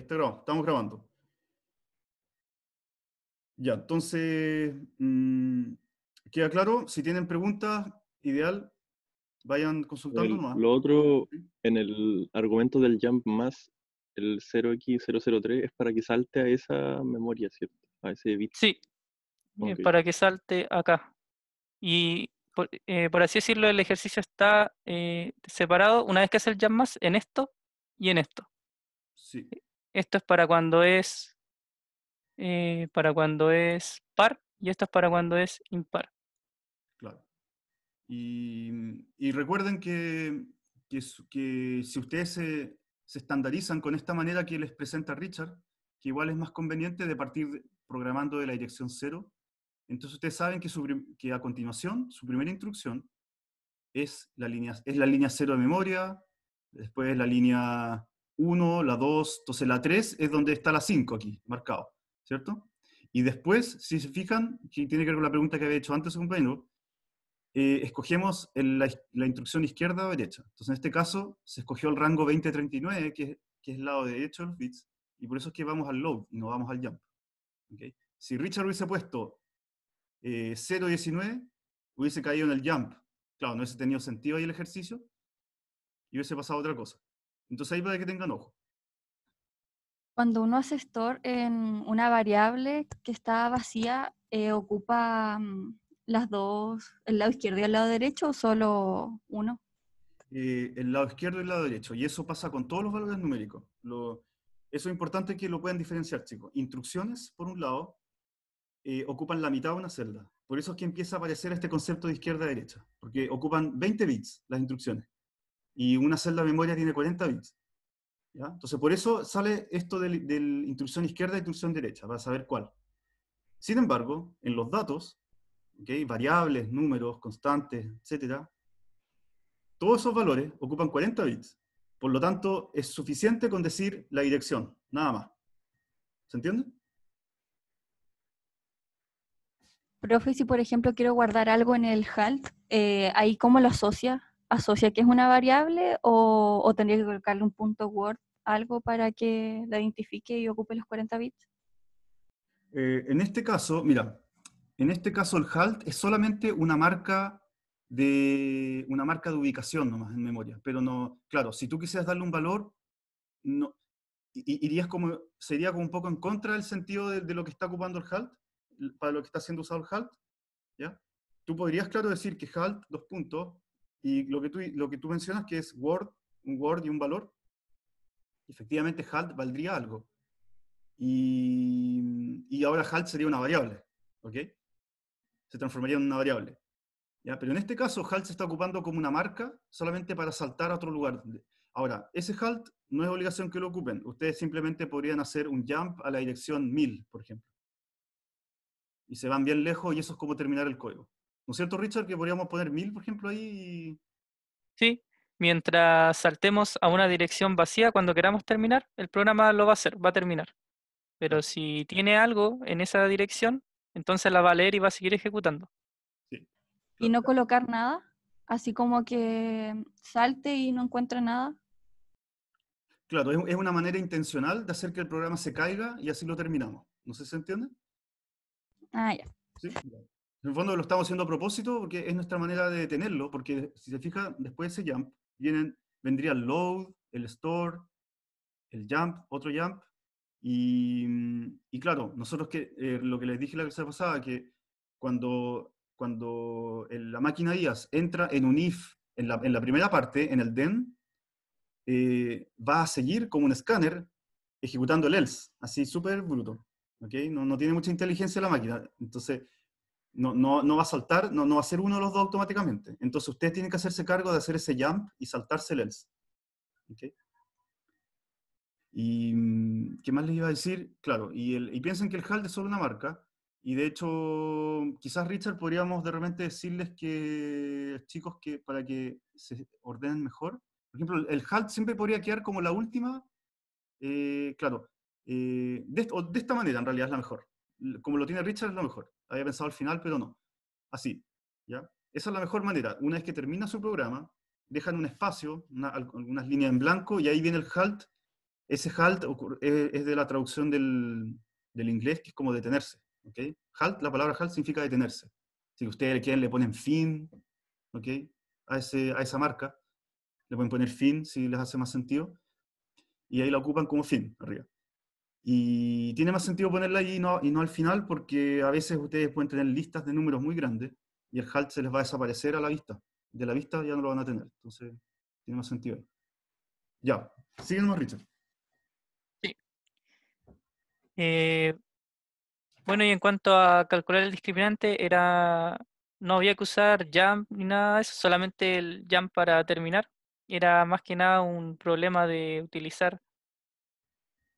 Este estamos grabando. Ya, entonces, mm, queda claro, si tienen preguntas, ideal, vayan consultando Lo otro, en el argumento del jump más, el 0x003 es para que salte a esa memoria, ¿cierto? A ese bit. Sí, para que salte acá. Y por, eh, así decirlo, el ejercicio está eh, separado una vez que hace el jump más en esto y en esto. Sí. Esto es para cuando es eh, para cuando es par y esto es para cuando es impar. Claro. Y, mm, recuerden que, que, que, si ustedes se, estandarizan con esta manera que les presenta Richard, que igual es más conveniente de partir programando de la dirección cero. Entonces ustedes saben que, que a continuación su primera instrucción es la, línea, es la línea cero de memoria, después la línea 1, la 2, entonces la 3 es donde está la 5 aquí, marcado, ¿cierto? Y después, si se fijan, que tiene que ver con la pregunta que había hecho antes, compañero, eh, escogemos la, instrucción izquierda o derecha. Entonces, en este caso, se escogió el rango 2039, que, que es el lado derecho de los bits, y por eso es que vamos al load y no vamos al jump. Si Richard hubiese puesto eh, 0.19, hubiese caído en el jump. Claro, no hubiese tenido sentido ahí el ejercicio, y hubiese pasado otra cosa. Entonces ahí para que tengan ojo. Cuando uno hace store en una variable que está vacía, eh, ¿ocupa mm, las dos, el lado izquierdo y el lado derecho o solo uno? Eh, el lado izquierdo y el lado derecho. Y eso pasa con todos los valores numéricos. Lo, eso es importante que lo puedan diferenciar, chicos. Instrucciones, por un lado, eh, ocupan la mitad de una celda. Por eso es que empieza a aparecer este concepto de izquierda-derecha, porque ocupan 20 bits las instrucciones y una celda de memoria tiene 40 bits. Entonces, por eso sale esto de, la instrucción izquierda e instrucción derecha, para saber cuál. Sin embargo, en los datos, ¿okay? variables, números, constantes, etc., todos esos valores ocupan 40 bits. Por lo tanto, es suficiente con decir la dirección, nada más. ¿Se entiende? Profe, si por ejemplo quiero guardar algo en el HALT, eh, ¿ahí cómo lo asocia? asocia que es una variable o, tendría que colocarle un punto Word, algo para que la identifique y ocupe los 40 bits? Eh, en este caso, mira, en este caso el halt es solamente una marca de una marca de ubicación nomás en memoria, pero no, claro, si tú quisieras darle un valor, no, irías como, sería como un poco en contra del sentido de, de, lo que está ocupando el halt, para lo que está siendo usado el halt, ¿ya? Tú podrías, claro, decir que halt, dos puntos, y lo que tú, lo que tú mencionas que es Word, un Word y un valor, efectivamente halt valdría algo. Y, ahora halt sería una variable, ¿ok? Se transformaría en una variable. ¿ya? Pero en este caso halt se está ocupando como una marca solamente para saltar a otro lugar. Ahora, ese halt no es obligación que lo ocupen. Ustedes simplemente podrían hacer un jump a la dirección 1000, por ejemplo. Y se van bien lejos y eso es como terminar el código. ¿No cierto, Richard, que podríamos poner mil, por ejemplo, ahí? Sí, mientras saltemos a una dirección vacía, cuando queramos terminar, el programa lo va a hacer, va a terminar. Pero si tiene algo en esa dirección, entonces la va a leer y va a seguir ejecutando. Sí. ¿Y no colocar nada? Así como que salte y no encuentra nada. Claro, es una manera intencional de hacer que el programa se caiga y así lo terminamos. ¿No sé se entiende? Ah, ya. Sí, en el fondo lo estamos haciendo a propósito porque es nuestra manera de tenerlo, porque si se fija, después de ese jump vienen, vendría el load, el store, el jump, otro jump, y, y claro, nosotros que eh, lo que les dije la clase pasada, que cuando, cuando la máquina IAS entra en un if, en la, en la primera parte, en el den, eh, va a seguir como un escáner ejecutando el else, así súper bruto. ¿okay? No, no tiene mucha inteligencia la máquina. Entonces, no, no, no, va a saltar, no, no va a ser uno de los dos automáticamente. Entonces ustedes tienen que hacerse cargo de hacer ese jump y saltarse el else. ¿Y mm, qué más les iba a decir? Claro, y, el, y piensen que el HALT es solo una marca, y de hecho, quizás Richard podríamos de repente decirles que, chicos, que para que se ordenen mejor, por ejemplo, el HALT siempre podría quedar como la última, eh, claro, eh, de, de esta manera en realidad es la mejor, como lo tiene Richard es la mejor había pensado al final, pero no. Así, ¿ya? Esa es la mejor manera. Una vez que termina su programa, dejan un espacio, una, algunas líneas en blanco, y ahí viene el halt. Ese halt es de la traducción del, del inglés, que es como detenerse. ¿okay? Halt, la palabra halt significa detenerse. Si ustedes quieren, le ponen fin ¿okay? a, ese, a esa marca. Le pueden poner fin si les hace más sentido. Y ahí la ocupan como fin, arriba. Y tiene más sentido ponerla allí y no, y no al final porque a veces ustedes pueden tener listas de números muy grandes y el halt se les va a desaparecer a la vista. De la vista ya no lo van a tener. Entonces, tiene más sentido. Ya, siguen más Richard. Sí. Eh, bueno, y en cuanto a calcular el discriminante, era no había que usar jump ni nada de eso, solamente el jump para terminar. Era más que nada un problema de utilizar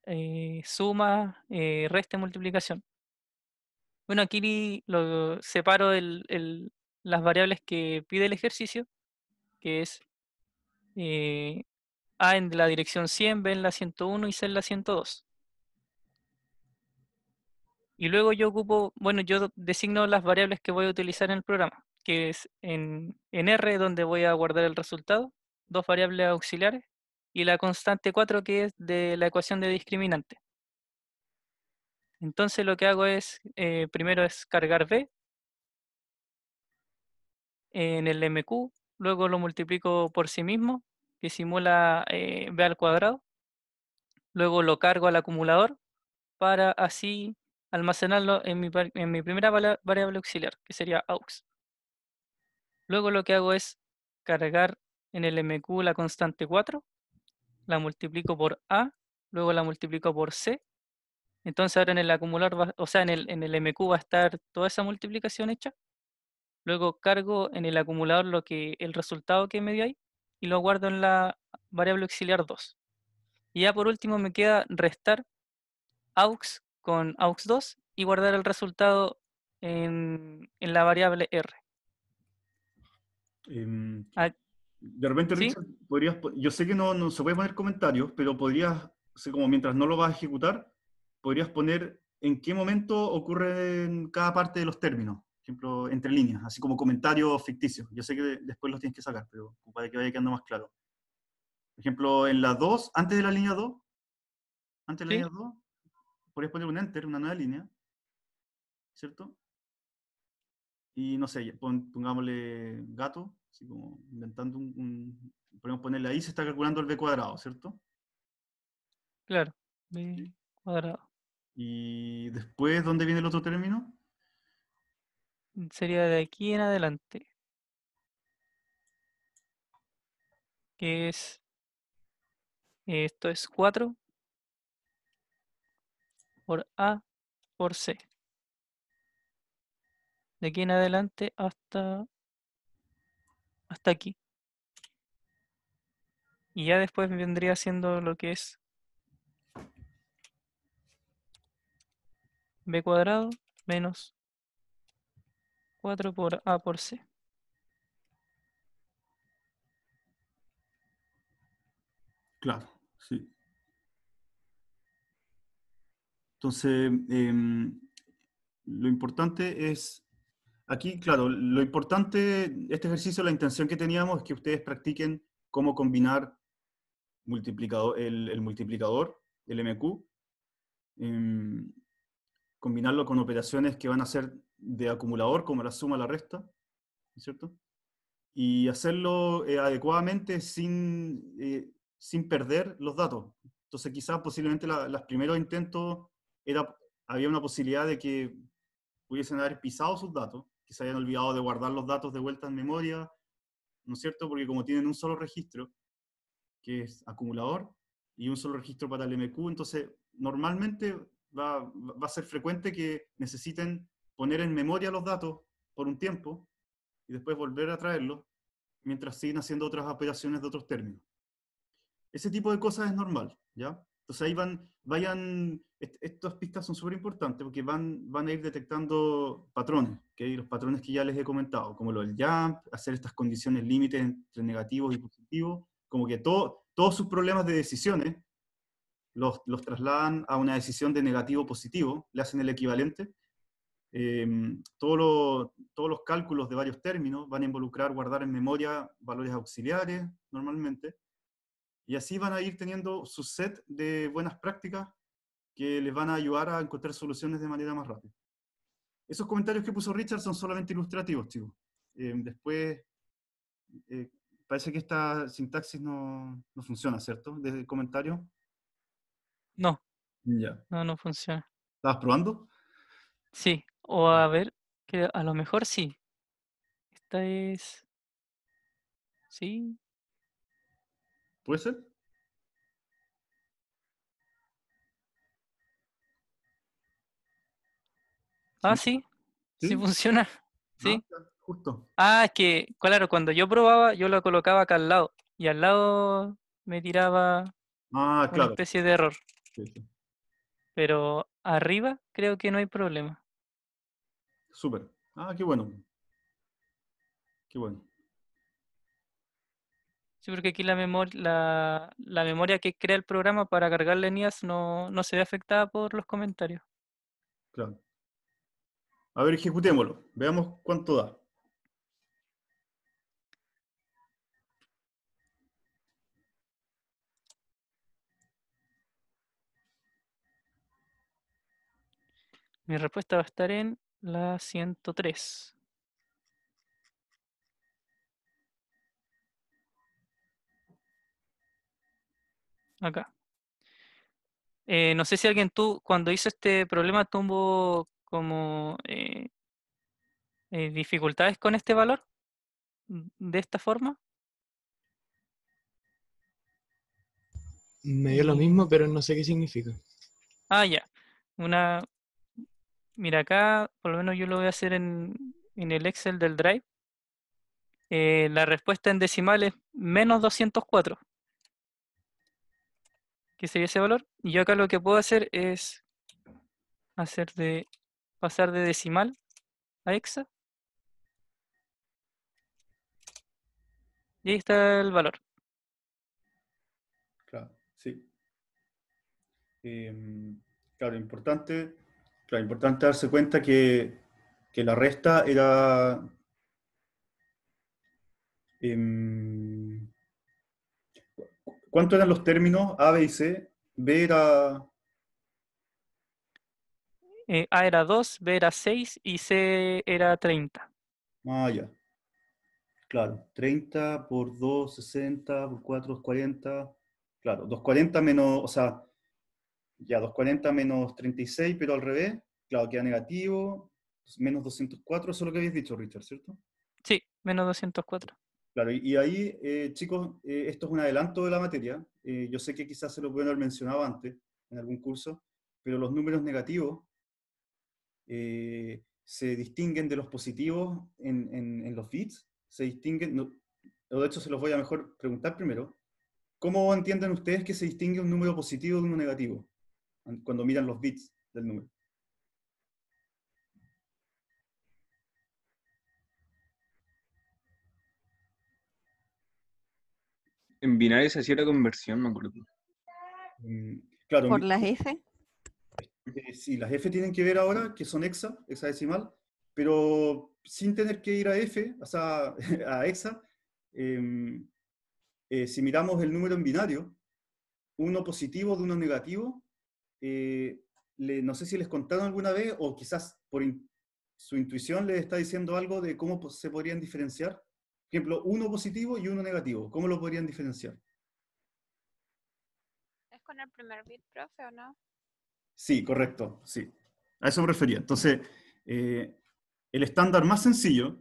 eh, suma, eh, resta y multiplicación. Bueno, aquí lo separo las variables que pide el ejercicio, que es eh, A en la dirección 100, B en la 101 y C en la 102. Y luego yo ocupo, bueno, yo designo las variables que voy a utilizar en el programa, que es en, en R, donde voy a guardar el resultado, dos variables auxiliares, y la constante 4 que es de la ecuación de discriminante. Entonces lo que hago es, eh, primero es cargar B en el MQ, luego lo multiplico por sí mismo, que simula eh, B al cuadrado, luego lo cargo al acumulador para así almacenarlo en mi, en mi primera variable auxiliar, que sería aux. Luego lo que hago es cargar en el MQ la constante 4 la multiplico por A, luego la multiplico por C. Entonces ahora en el acumular, va, o sea, en el, en el MQ va a estar toda esa multiplicación hecha. Luego cargo en el acumulador lo que, el resultado que me dio ahí y lo guardo en la variable auxiliar 2. Y ya por último me queda restar aux con aux2 y guardar el resultado en, la variable r. Em, ah, de repente, podrías, yo sé que no, se puede poner comentarios, pero podrías, como mientras no lo vas a ejecutar, podrías poner en qué momento ocurre cada parte de los términos, por ejemplo, entre líneas, así como comentarios ficticios. Yo sé que después los tienes que sacar, pero para que vaya quedando más claro. Por ejemplo, en la 2, antes de la línea 2, antes de la línea 2, podrías poner un enter, una nueva línea, ¿cierto? y no sé, pongámosle gato, así como inventando un, podemos ponerle ahí, se está calculando el b cuadrado, ¿cierto? Claro, b cuadrado. ¿Y después dónde viene el otro término? Sería de aquí en adelante. Que es... Esto es 4 por A por C de aquí en adelante hasta, hasta aquí. Y ya después vendría haciendo lo que es b cuadrado menos 4 por a por c. Claro, sí. Entonces, em, lo importante es Aquí, claro, lo importante, este ejercicio, la intención que teníamos es que ustedes practiquen cómo combinar multiplicador, el, multiplicador, el MQ, em, combinarlo con operaciones que van a ser de acumulador, como la suma, la resta, cierto? Y hacerlo eh, adecuadamente sin, eh, sin perder los datos. Entonces quizás posiblemente los primeros intentos era, había una posibilidad de que pudiesen haber pisado sus datos, se hayan olvidado de guardar los datos de vuelta en memoria, ¿no es cierto? Porque como tienen un solo registro, que es acumulador, y un solo registro para el MQ, entonces normalmente va, va a ser frecuente que necesiten poner en memoria los datos por un tiempo y después volver a traerlos mientras siguen haciendo otras operaciones de otros términos. Ese tipo de cosas es normal, ¿ya? ahí van, vayan, estas pistas son súper importantes porque van, van a ir detectando patrones, que los patrones que ya les he comentado, como lo del jump, hacer estas condiciones límites entre negativos y positivos, como que todos sus problemas de decisiones los, los trasladan a una decisión de negativo-positivo, le hacen el equivalente. Em, todos los cálculos de varios términos van a involucrar guardar en memoria valores auxiliares normalmente y así van a ir teniendo su set de buenas prácticas que les van a ayudar a encontrar soluciones de manera más rápida. Esos comentarios que puso Richard son solamente ilustrativos, chicos. Em, después, eh, parece que esta sintaxis no, funciona, ¿cierto? Desde el comentario. No. Ya. No, no funciona. ¿Estabas probando? Sí. O a ver, que a lo mejor sí. Esta es... Sí. ¿Puede ser? Ah, sí. Sí, funciona. Ah, sí. justo. Ah, es que, claro, cuando yo probaba, yo lo colocaba acá al lado. Y al lado me tiraba ah, una especie de error. Pero arriba creo que no hay problema. Súper. Ah, qué bueno. Qué bueno. Sí, porque aquí la, memoria, que crea el programa para cargar NIAS no, no se ve afectada por los comentarios. Claro. A ver, ejecutémoslo. Veamos cuánto da. Mi respuesta va a estar en la 103. acá. Eh, no sé si alguien tú, cuando hizo este problema, tuvo como eh, eh, dificultades con este valor mm, de esta forma. Me dio lo mismo, pero no sé qué significa. Ah, ya. Una. Mira, acá, por lo menos yo lo voy a hacer en, en el Excel del Drive. la respuesta en decimal es menos 204 que sería ese valor. Y yo acá lo que puedo hacer es hacer de pasar de decimal a hexa. Y ahí está el valor. Claro, sí. Em, claro, importante, claro, importante darse cuenta que, que la resta era... Em, ¿Cuántos eran los términos A, B y C? B era... Eh, A era 2, B era 6 y C era 30. Ah, ya. Claro, 30 por 2, 60, por 4, 40. Claro, 240 menos, o sea, ya 240 menos 36, pero al revés, claro, queda negativo, menos 204, eso es lo que habéis dicho, Richard, ¿cierto? Sí, menos 204. Claro, y ahí, eh, chicos, eh, esto es un adelanto de la materia. Eh, yo sé que quizás se lo pueden haber mencionado antes en algún curso, pero los números negativos se distinguen de los positivos en, los bits. Se distinguen, no, de hecho se los voy a mejor preguntar primero. ¿Cómo entienden ustedes que se distingue un número positivo de uno negativo cuando miran los bits del número? En binario se hacía la conversión, me acuerdo. Mm, claro, ¿Por las F? Eh, sí, las F tienen que ver ahora, que son hexa, hexadecimal, pero sin tener que ir a F, o sea, a hexa, em, eh, si miramos el número en binario, uno positivo de uno negativo, eh, no sé si les contaron alguna vez o quizás por su intuición les está diciendo algo de cómo se podrían diferenciar ejemplo, uno positivo y uno negativo. ¿Cómo lo podrían diferenciar? ¿Es con el primer bit, profe, o no? Sí, correcto, sí. A eso me refería. Entonces, eh, el estándar más sencillo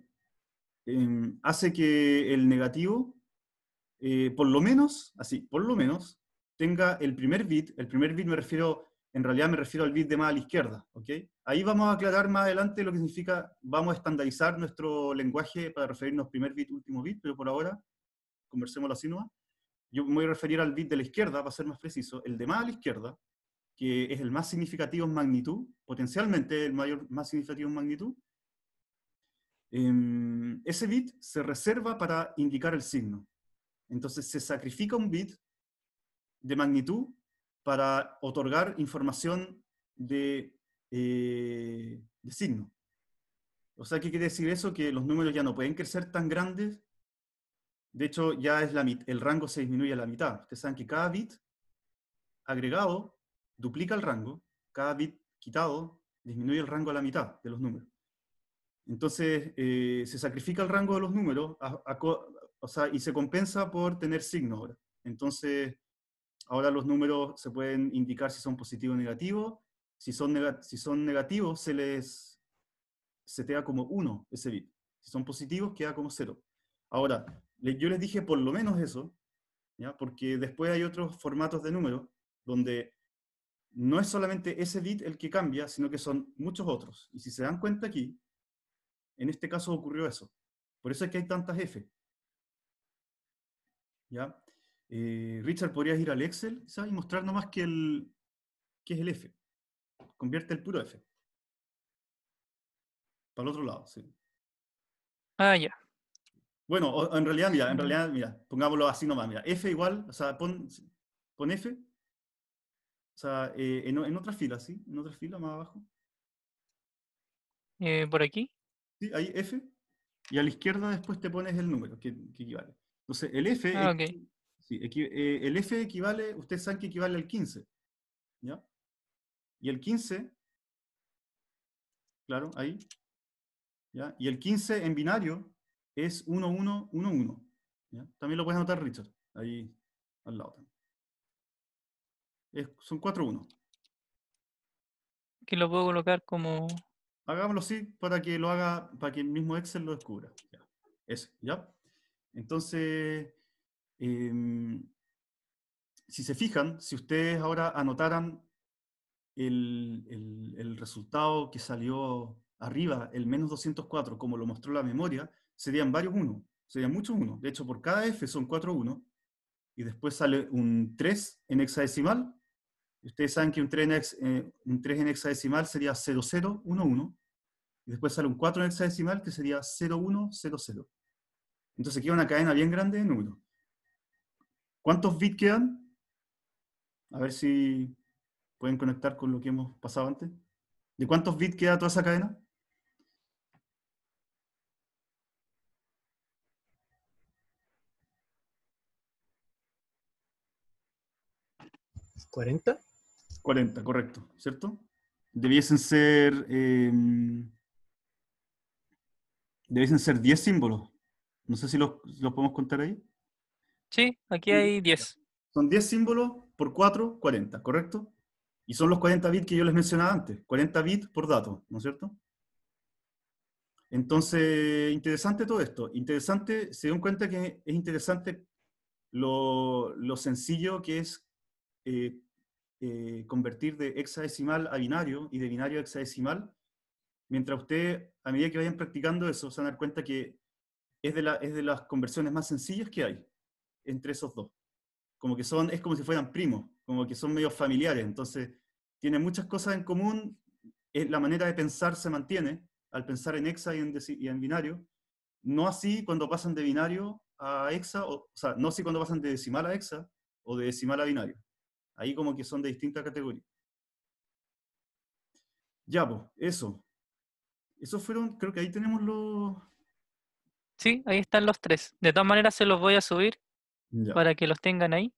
em, hace que el negativo, eh, por lo menos, así, por lo menos, tenga el primer bit, el primer bit me refiero en realidad me refiero al bit de más a la izquierda. ¿ok? Ahí vamos a aclarar más adelante lo que significa, vamos a estandarizar nuestro lenguaje para referirnos primer bit, último bit, pero por ahora conversemos la sínoma. Yo me voy a referir al bit de la izquierda, para ser más preciso, el de más a la izquierda, que es el más significativo en magnitud, potencialmente el mayor, más significativo en magnitud. Em, ese bit se reserva para indicar el signo. Entonces se sacrifica un bit de magnitud para otorgar información eh, de, signo. O sea, ¿qué quiere decir eso? Que los números ya no pueden crecer tan grandes. De hecho, ya es la, el rango se disminuye a la mitad. Ustedes saben que cada bit agregado duplica el rango, cada bit quitado disminuye el rango a la mitad de los números. Entonces, eh, se sacrifica el rango de los números y se compensa por tener signo ahora. Entonces, Ahora los números se pueden indicar si son positivos o negativos. Si son, si son negativos, se les setea como 1 ese bit. Si son positivos, queda como 0. Ahora, yo les dije por lo menos eso, ¿ya? porque después hay otros formatos de números donde no es solamente ese bit el que cambia, sino que son muchos otros. Y si se dan cuenta aquí, en este caso ocurrió eso. Por eso es que hay tantas F. ¿Ya? Eh, Richard, podrías ir al Excel y mostrar nomás que, el, que es el F. Convierte el puro F. Para el otro lado, sí. Ah, ya. Bueno, en realidad, mira, en realidad, mira, pongámoslo así nomás, mira, F igual, o sea, pon, F, o sea, eh, en, otra fila, ¿sí? En otra fila, más abajo. Eh, ¿Por aquí? Sí, ahí F, y a la izquierda después te pones el número que, que equivale. Entonces, el F ah, es, eh, el F equivale, ustedes saben que equivale al 15. ¿Ya? Y el 15, claro, ahí. ¿Ya? Y el 15 en binario es 1111. ¿Ya? También lo puedes anotar, Richard, ahí al lado. son 4 1. Que lo puedo colocar como... Hagámoslo así para que lo haga, para que el mismo Excel lo descubra. es ¿ya? Entonces, eh, si se fijan, si ustedes ahora anotaran el, resultado que salió arriba, el menos 204, como lo mostró la memoria, serían varios 1, serían muchos 1. De hecho, por cada F son 4 1, y después sale un 3 en hexadecimal. Ustedes saben que un 3 eh, en, hexadecimal sería 0, 1, Y después sale un 4 en hexadecimal que sería 0, 1, 0, 0. Entonces queda una cadena bien grande de números. ¿Cuántos bits quedan? A ver si pueden conectar con lo que hemos pasado antes. ¿De cuántos bits queda toda esa cadena? ¿40? 40, correcto, ¿cierto? Debiesen ser... Em, debiesen ser 10 símbolos. No sé si los, los podemos contar ahí. Sí, aquí hay 10. Son 10 símbolos por 4, 40, ¿correcto? Y son los 40 bits que yo les mencionaba antes, 40 bits por dato, ¿no es cierto? Entonces, interesante todo esto. Interesante, se dan cuenta que es interesante lo, sencillo que es eh, eh, convertir de hexadecimal a binario y de binario a hexadecimal. Mientras usted, a medida que vayan practicando eso, se van a dar cuenta que es de, la, es de las conversiones más sencillas que hay entre esos dos. Como que son, es como si fueran primos, como que son medio familiares, entonces tienen muchas cosas en común, la manera de pensar se mantiene al pensar en hexa y en, y en binario, no así cuando pasan de binario a hexa, o, sea, no así cuando pasan de decimal a hexa o de decimal a binario. Ahí como que son de distinta categoría. Ya, pues, eso. eso fueron, creo que ahí tenemos los... Sí, ahí están los tres. De todas maneras se los voy a subir para que los tengan ahí.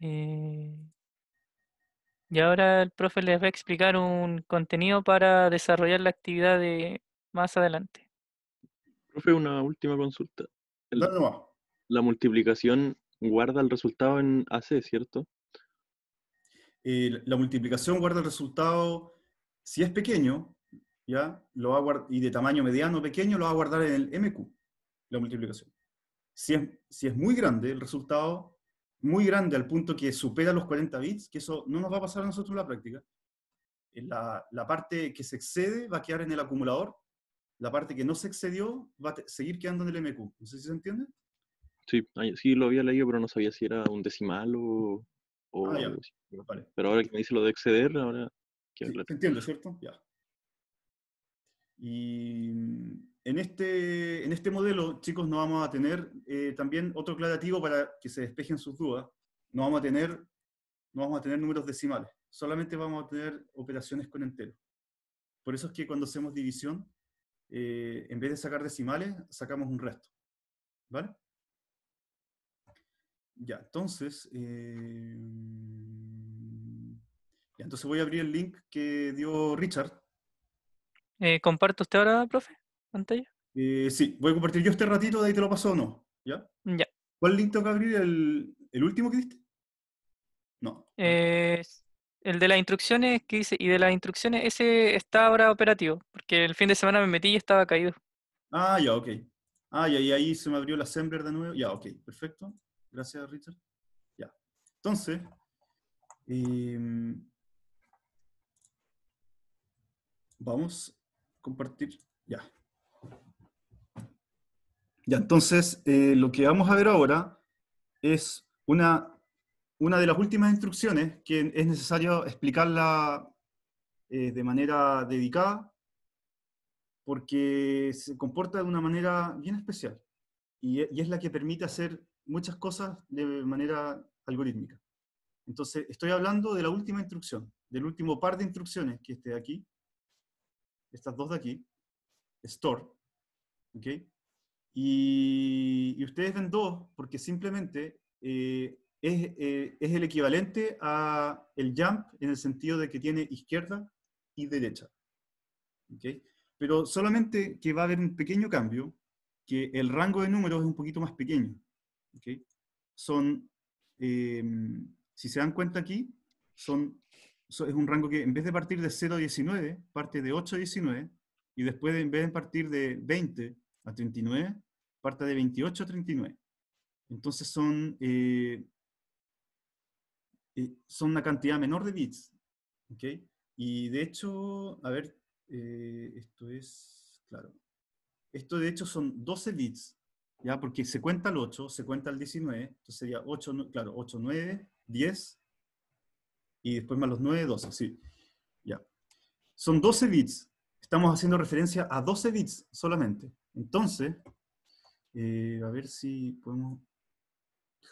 Eh, y ahora el profe les va a explicar un contenido para desarrollar la actividad de más adelante. Profe, una última consulta. La, multiplicación guarda el resultado en AC, ¿cierto? Eh, la multiplicación guarda el resultado, si es pequeño, ¿ya? Lo y de tamaño mediano pequeño, lo va a guardar en el MQ, la multiplicación si es, muy grande el resultado, muy grande al punto que supera los 40 bits, que eso no nos va a pasar a nosotros en la práctica, eh, la, la parte que se excede va a quedar en el acumulador, la parte que no se excedió va a seguir quedando en el MQ. No sé si se entiende. Sí, sí lo había leído, pero no sabía si era un decimal o... o ah, Pero ahora que me dice lo de exceder, ahora... Te entiendo, ¿cierto? Ya. Y mm, este, en este, modelo, chicos, no vamos a tener eh, también otro clarativo para que se despejen sus dudas. No vamos a tener, no vamos a tener números decimales, solamente vamos a tener operaciones con entero. Por eso es que cuando hacemos división, eh, en vez de sacar decimales, sacamos un resto. ¿Vale? Ya, entonces... Eh, ya, entonces voy a abrir el link que dio Richard eh, ¿Comparto ¿Comparte usted ahora, profe, pantalla? Eh, sí, voy a compartir yo este ratito, de ahí te lo paso o no. ¿Ya? Mm, ya. ¿Cuál link tengo que abrir? ¿El, último que diste? No. el de las instrucciones, que dice? Y de las instrucciones, ese está ahora operativo, porque el fin de semana me metí y estaba caído. Ah, ya, ok. Ah, ya, y ahí se me abrió la Assembler de nuevo. Ya, ok, perfecto. Gracias, Richard. Ya. Entonces, em, vamos compartir. Ya. Ya, entonces, eh, lo que vamos a ver ahora es una, una de las últimas instrucciones que es necesario explicarla eh, de manera dedicada, porque se comporta de una manera bien especial, y, e, y es la que permite hacer muchas cosas de manera algorítmica. Entonces, estoy hablando de la última instrucción, del último par de instrucciones que esté aquí, estas dos de aquí, store, ¿ok? Y, ustedes ven dos porque simplemente eh, eh, es, el equivalente a el jump en el sentido de que tiene izquierda y derecha, ¿ok? Pero solamente que va a haber un pequeño cambio, que el rango de números es un poquito más pequeño, ¿ok? Son, eh, si se dan cuenta aquí, son es un rango que en vez de partir de 0 a 19, parte de 8 a 19, y después en vez de partir de 20 a 39, parte de 28 a 39. Entonces son, eh, eh, son una cantidad menor de bits. ¿okay? Y de hecho, a ver, eh, esto es, claro, esto de hecho son 12 bits, ¿ya? porque se cuenta el 8, se cuenta el 19, entonces sería 8, claro, 8, 9, 10, y después más los 9, 12, sí. Ya. Son 12 bits. Estamos haciendo referencia a 12 bits solamente. Entonces, eh, a ver si podemos,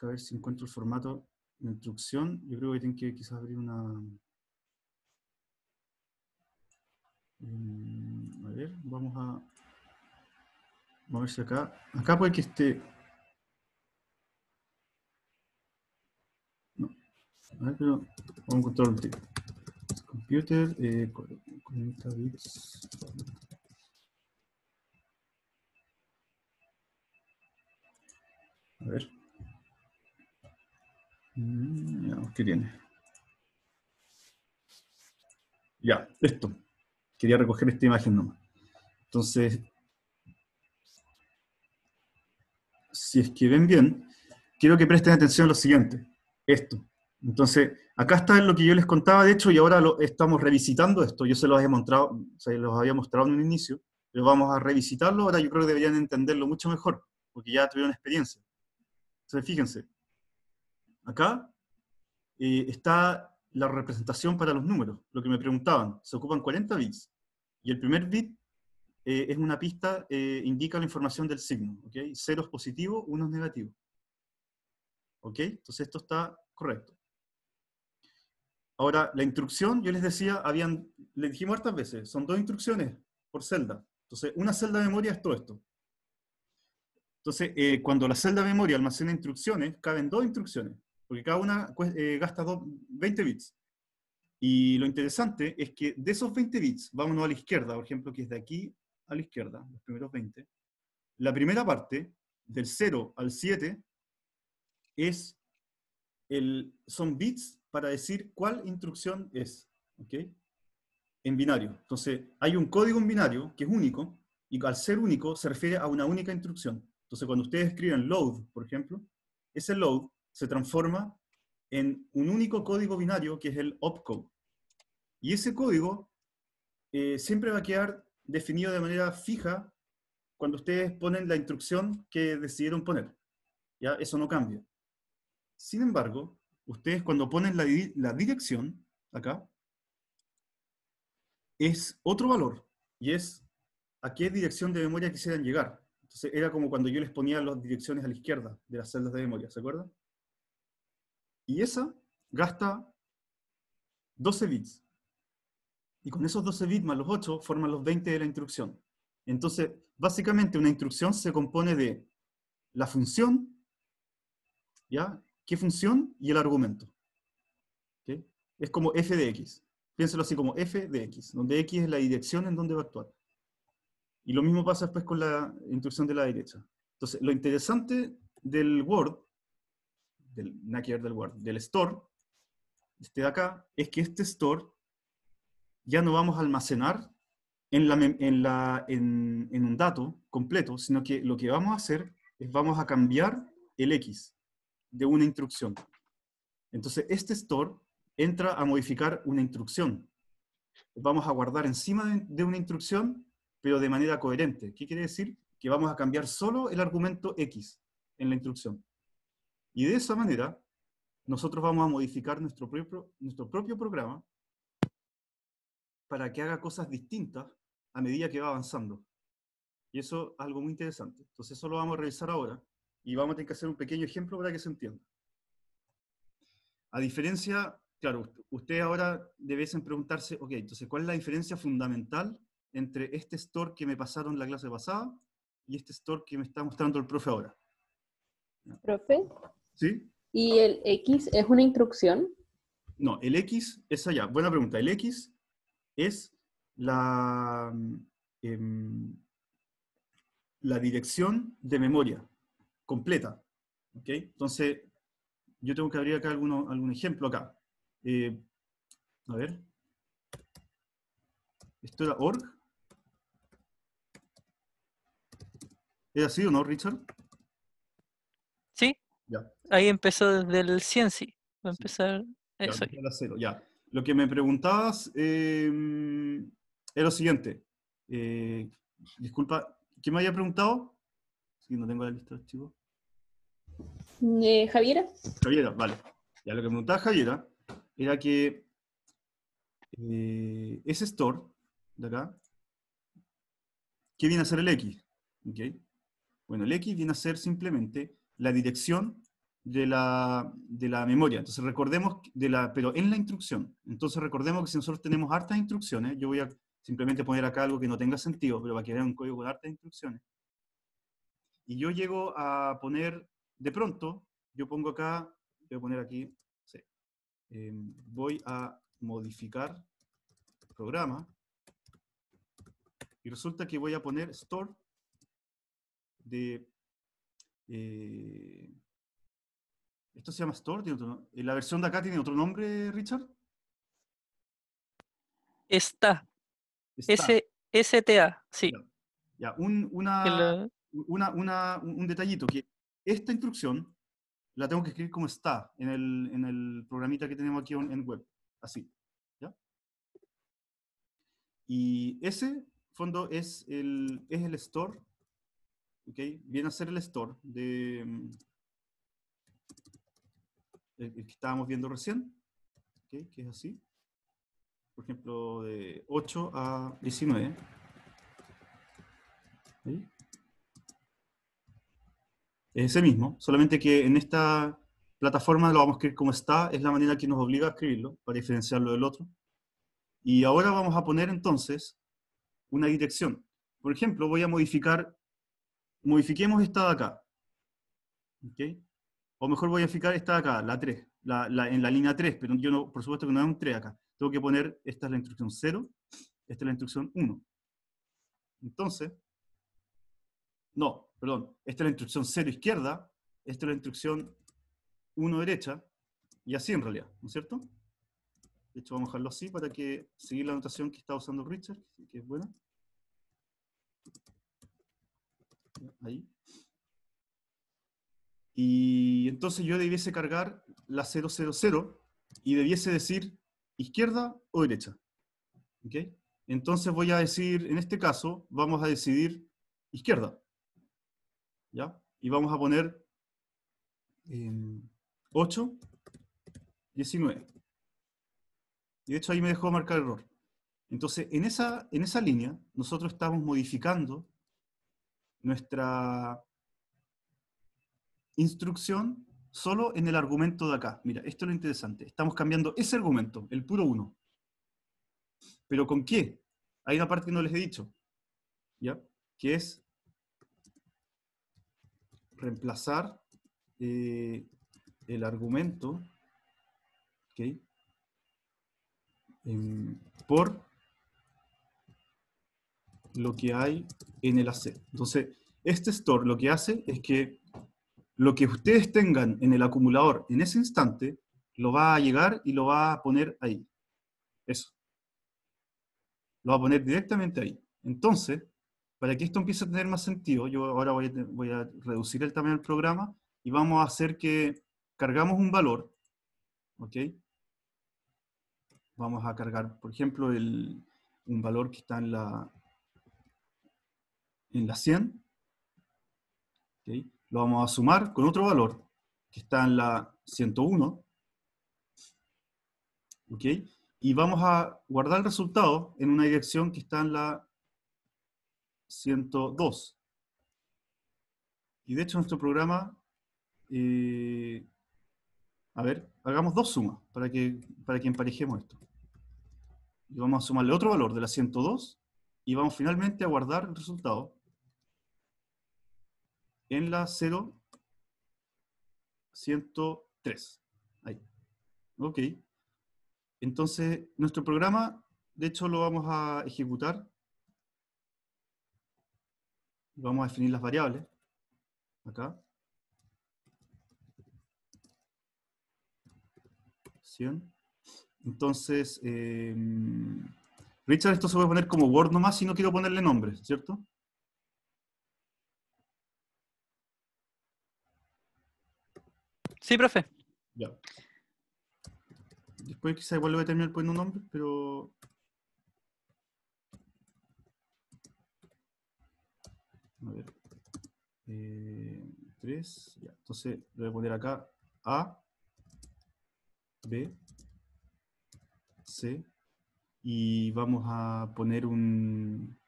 a ver si encuentro el formato de instrucción. Yo creo que tienen que quizás abrir una... Mm, a ver, vamos a... Vamos a ver si acá... Acá puede que esté... a ah, pero un tipo. computer, eh, 40 bits. A ver. Mm, ¿Qué tiene? Ya, esto. Quería recoger esta imagen nomás. Entonces, si es que ven bien, quiero que presten atención a lo siguiente. Esto. Entonces, acá está lo que yo les contaba, de hecho, y ahora lo, estamos revisitando esto. Yo se los, he mostrado, se los había mostrado en un inicio, pero vamos a revisitarlo. Ahora yo creo que deberían entenderlo mucho mejor, porque ya tuvieron experiencia. Entonces, fíjense, acá eh, está la representación para los números, lo que me preguntaban. Se ocupan 40 bits, y el primer bit eh, es una pista, eh, indica la información del signo. ¿ok? Cero es positivo, uno es negativo. ¿ok? Entonces esto está correcto. Ahora, la instrucción, yo les decía, habían, le dijimos hartas veces, son dos instrucciones por celda. Entonces, una celda de memoria es todo esto. Entonces, eh, cuando la celda de memoria almacena instrucciones, caben dos instrucciones, porque cada una eh, gasta 20 bits. Y lo interesante es que de esos 20 bits, vámonos a la izquierda, por ejemplo, que es de aquí a la izquierda, los primeros 20, la primera parte, del 0 al 7, es el, son bits para decir cuál instrucción es. ¿ok? En binario. Entonces, hay un código en binario que es único, y al ser único se refiere a una única instrucción. Entonces, cuando ustedes escriben load, por ejemplo, ese load se transforma en un único código binario que es el opcode. Y ese código eh, siempre va a quedar definido de manera fija cuando ustedes ponen la instrucción que decidieron poner. ¿Ya? Eso no cambia. Sin embargo, ustedes cuando ponen la, dirección acá, es otro valor y es a qué dirección de memoria quisieran llegar. Entonces era como cuando yo les ponía las direcciones a la izquierda de las celdas de memoria, ¿se acuerdan? Y esa gasta 12 bits. Y con esos 12 bits más los 8 forman los 20 de la instrucción. Entonces, básicamente una instrucción se compone de la función, ¿ya? qué función y el argumento. Es como f de x. Piénselo así como f de x, donde x es la dirección en donde va a actuar. Y lo mismo pasa después con la instrucción de la derecha. Entonces, lo interesante del Word, del, del Word, del store, este de acá, es que este store ya no vamos a almacenar en, en, la, en, en un dato completo, sino que lo que vamos a hacer es vamos a cambiar el x de una instrucción. Entonces, este store entra a modificar una instrucción. Vamos a guardar encima de una instrucción, pero de manera coherente. ¿Qué quiere decir? Que vamos a cambiar solo el argumento X en la instrucción. Y de esa manera, nosotros vamos a modificar nuestro propio, nuestro propio programa para que haga cosas distintas a medida que va avanzando. Y eso es algo muy interesante. Entonces eso lo vamos a revisar ahora y vamos a tener que hacer un pequeño ejemplo para que se entienda. A diferencia, claro, usted ahora debes preguntarse, ok, entonces, ¿cuál es la diferencia fundamental entre este store que me pasaron la clase pasada y este store que me está mostrando el profe ahora? ¿Profe? ¿Sí? ¿Y el X es una instrucción? No, el X es allá. Buena pregunta. El X es la, em, la dirección de memoria completa. ¿okay? Entonces, yo tengo que abrir acá alguno, algún ejemplo acá. Eh, a ver. ¿Esto era org? ¿Es así o no, Richard? Sí. Ya. Ahí empezó desde el Cienci. Va a empezar eso. Ya, Lo que me preguntabas es em, lo siguiente. Eh, disculpa, ¿qué me había preguntado? Si no tengo la lista de archivos. Eh, Javiera. Javiera, vale. Ya lo que me preguntaba Javiera era que eh, ese store de acá, ¿qué viene a ser el X? ¿Okay? Bueno, el X viene a ser simplemente la dirección de la, de la, memoria. Entonces recordemos, de la, pero en la instrucción. Entonces recordemos que si nosotros tenemos hartas instrucciones, yo voy a simplemente poner acá algo que no tenga sentido, pero va a quedar un código con hartas instrucciones. Y yo llego a poner, de pronto, yo pongo acá, voy a poner aquí, eh, voy a modificar programa, y resulta que voy a poner store de... Eh, ¿Esto se llama store? ¿Tiene ¿La versión de acá tiene otro nombre, Richard? Está. STA, sí. Ya, una, un detallito, que esta instrucción la tengo que escribir como está en el, en el programita que tenemos aquí en web, así. ¿ya? Y ese fondo es el, es el store, ¿okay? viene a ser el store de, mm, que estábamos viendo recién, que es así. Por ejemplo, de 8 a 19. Es el mismo, solamente que en esta plataforma lo vamos a escribir como está, es la manera que nos obliga a escribirlo para diferenciarlo del otro. Y ahora vamos a poner entonces una dirección. Por ejemplo, voy a modificar, modifiquemos esta de acá. O mejor voy a fijar esta de acá, la 3, en la línea 3, pero yo no, por supuesto que no hay un 3 acá. Tengo que poner, esta es la instrucción 0, esta es la instrucción 1. Entonces, no, perdón, esta es la instrucción 0 izquierda, esta es la instrucción 1 derecha, y así en realidad, ¿no es cierto? De hecho, vamos a dejarlo así para que seguir la notación que está usando Richard, que es buena. Ahí. Y entonces yo debiese cargar la 000 y debiese decir izquierda o derecha. Entonces voy a decir, en este caso, vamos a decidir izquierda. ¿ya? Y vamos a poner 8, em, 19. Y de hecho ahí me dejó marcar error. Entonces, en esa, en esa línea, nosotros estamos modificando nuestra instrucción solo en el argumento de acá. Mira, esto es lo interesante. Estamos cambiando ese argumento, el puro 1. ¿Pero con qué? Hay una parte que no les he dicho, ¿ya? Que es reemplazar eh, el argumento em, por lo que hay en el AC. Entonces, este store lo que hace es que lo que ustedes tengan en el acumulador en ese instante, lo va a llegar y lo va a poner ahí. Eso. Lo va a poner directamente ahí. Entonces, para que esto empiece a tener más sentido, yo ahora voy a, reducir el tamaño del programa y vamos a hacer que cargamos un valor, ¿ok? Vamos a cargar, por ejemplo, el, un valor que está en la, en la 100, lo vamos a sumar con otro valor que está en la 101, ¿ok? y vamos a guardar el resultado en una dirección que está en la 102. Y de hecho nuestro programa, eh, a ver, hagamos dos sumas para que, para que emparejemos esto. Y vamos a sumarle otro valor de la 102 y vamos finalmente a guardar el resultado en la 0, 103. Ahí. Ok. Entonces, nuestro programa, de hecho, lo vamos a ejecutar Vamos a definir las variables. Acá. Entonces, eh, Richard, esto se puede poner como Word nomás si no quiero ponerle nombre ¿cierto? Sí, profe. Ya. Después quizá igual le voy a terminar poniendo un nombre, pero A ver. 3. Eh, Entonces voy a poner acá A, B, C. Y vamos a poner un...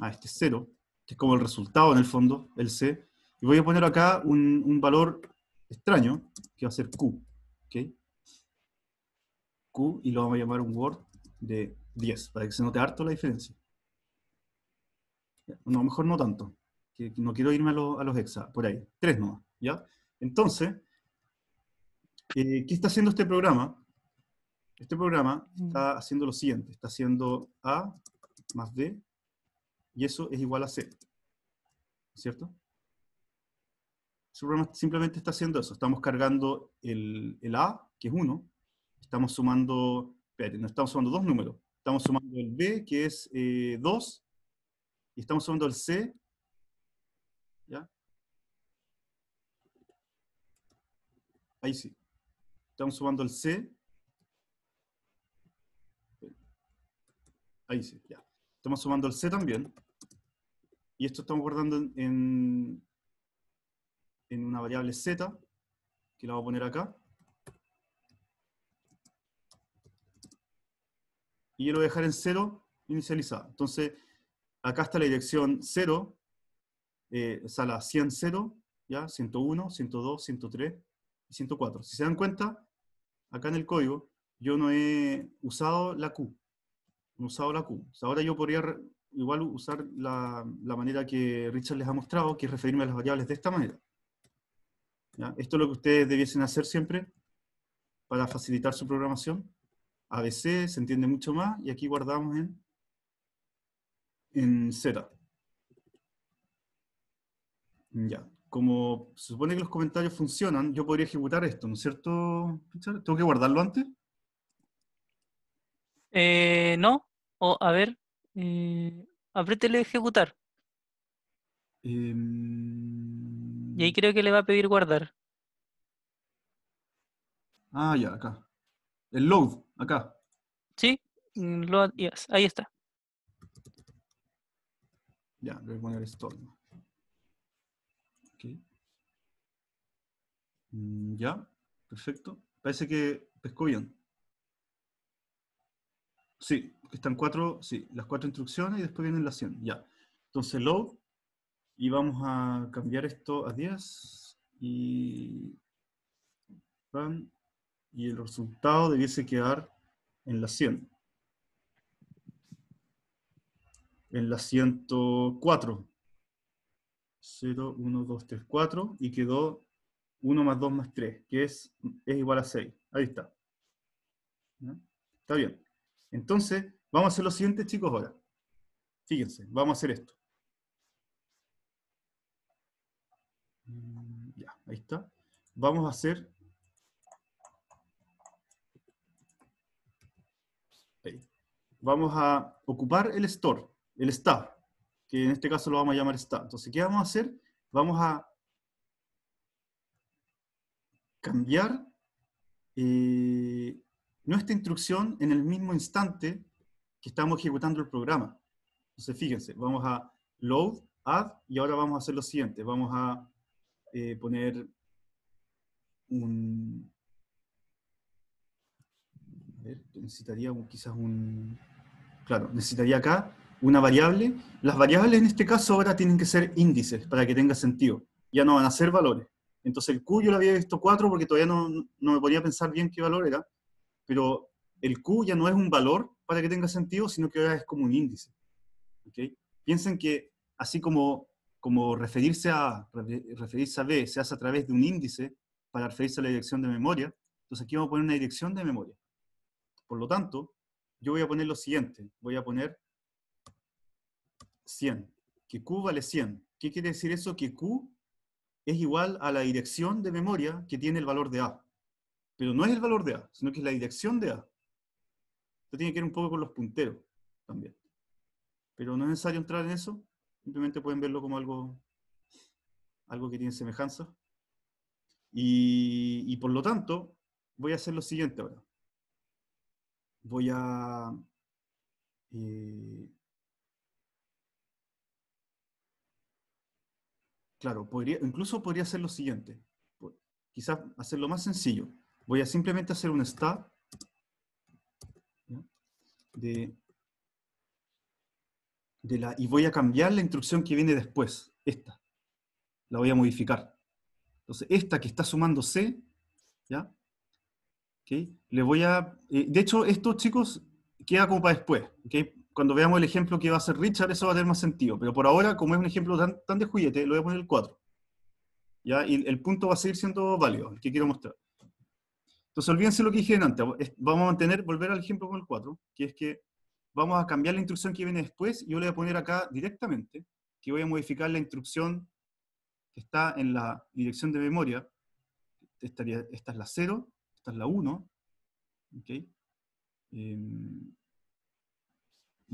a este 0, que es como el resultado en el fondo, el C. Y voy a poner acá un, valor extraño, que va a ser Q. ¿okay? Q y lo vamos a llamar un Word de 10, para que se note harto la diferencia. No, mejor no tanto no quiero irme a, los hexa, por ahí, tres nomás, ¿ya? Entonces, eh, ¿qué está haciendo este programa? Este programa mm. está haciendo lo siguiente, está haciendo A más B, y eso es igual a C, ¿cierto? Este programa simplemente está haciendo eso, estamos cargando el, A, que es uno. estamos sumando, espérate, no estamos sumando dos números, estamos sumando el B, que es eh, dos. 2, y estamos sumando el C, Ahí sí. Estamos sumando el C. Ahí sí, ya. Estamos sumando el C también. Y esto estamos guardando en, en una variable Z, que la voy a poner acá. Y lo voy a dejar en 0 inicializada. Entonces, acá está la dirección 0, eh, sala 100, 0, ¿ya? 101, 102, 103 y 104. Si se dan cuenta, acá en el código, yo no he usado la Q. No he usado la Q. ahora yo podría igual usar la, manera que Richard les ha mostrado, que es referirme a las variables de esta manera. Esto es lo que ustedes debiesen hacer siempre para facilitar su programación. ABC se entiende mucho más y aquí guardamos en, en Z. Ya, como se supone que los comentarios funcionan, yo podría ejecutar esto, ¿no es cierto, ¿Tengo que guardarlo antes? Eh, no, o a ver, eh, ejecutar. Em, y ahí creo que le va a pedir guardar. Ah, ya, acá. El load, acá. Sí, load, ahí está. Ya, le voy a poner esto. Mm, ya, perfecto. Parece que pescó bien. Sí, están cuatro, sí, las cuatro instrucciones y después viene la 100. Ya. Entonces, load. Y vamos a cambiar esto a 10. Y. y el resultado debiese quedar en la 100. En la 104. 0, 1, 2, 3, 4 y quedó 1 más 2 más 3, que es, igual a 6. Ahí está. Está bien. Entonces, vamos a hacer lo siguiente, chicos, ahora. Fíjense, vamos a hacer esto. Mm, ya, ahí está. Vamos a hacer... Vamos a ocupar el store, el staff que en este caso lo vamos a llamar está. Entonces, ¿qué vamos a hacer? Vamos a cambiar eh, nuestra instrucción en el mismo instante que estamos ejecutando el programa. Entonces, fíjense, vamos a load, add, y ahora vamos a hacer lo siguiente. Vamos a eh, poner un... A ver, necesitaría quizás un... Claro, necesitaría acá una variable. Las variables en este caso ahora tienen que ser índices para que tenga sentido. Ya no van a ser valores. Entonces el Q yo lo había visto 4 porque todavía no, me podía pensar bien qué valor era, pero el Q ya no es un valor para que tenga sentido, sino que ahora es como un índice. Piensen que así como, como referirse, a, referirse a B se hace a través de un índice para referirse a la dirección de memoria, entonces aquí vamos a poner una dirección de memoria. Por lo tanto, yo voy a poner lo siguiente, voy a poner 100, que Q vale 100. ¿Qué quiere decir eso? Que Q es igual a la dirección de memoria que tiene el valor de A. Pero no es el valor de A, sino que es la dirección de A. Esto tiene que ver un poco con los punteros también. Pero no es necesario entrar en eso, simplemente pueden verlo como algo, algo que tiene semejanza. Y, por lo tanto, voy a hacer lo siguiente ahora. Voy a... Eh, Claro, podría, incluso podría hacer lo siguiente. Quizás hacerlo más sencillo. Voy a simplemente hacer un start de, la, y voy a cambiar la instrucción que viene después, esta. La voy a modificar. Entonces, esta que está sumando C, ¿ya? ¿Okay? Le voy a... Eh, de hecho, esto, chicos, queda como para después. ¿okay? cuando veamos el ejemplo que va a hacer Richard, eso va a tener más sentido. Pero por ahora, como es un ejemplo tan, de juguete, lo voy a poner el 4. Y el punto va a seguir siendo válido, el que quiero mostrar. Entonces, olvídense lo que dije antes. Vamos a mantener, volver al ejemplo con el 4, que es que vamos a cambiar la instrucción que viene después. Y yo le voy a poner acá directamente que voy a modificar la instrucción que está en la dirección de memoria. Estaría, esta es la 0, esta es la 1. ¿okay? Em,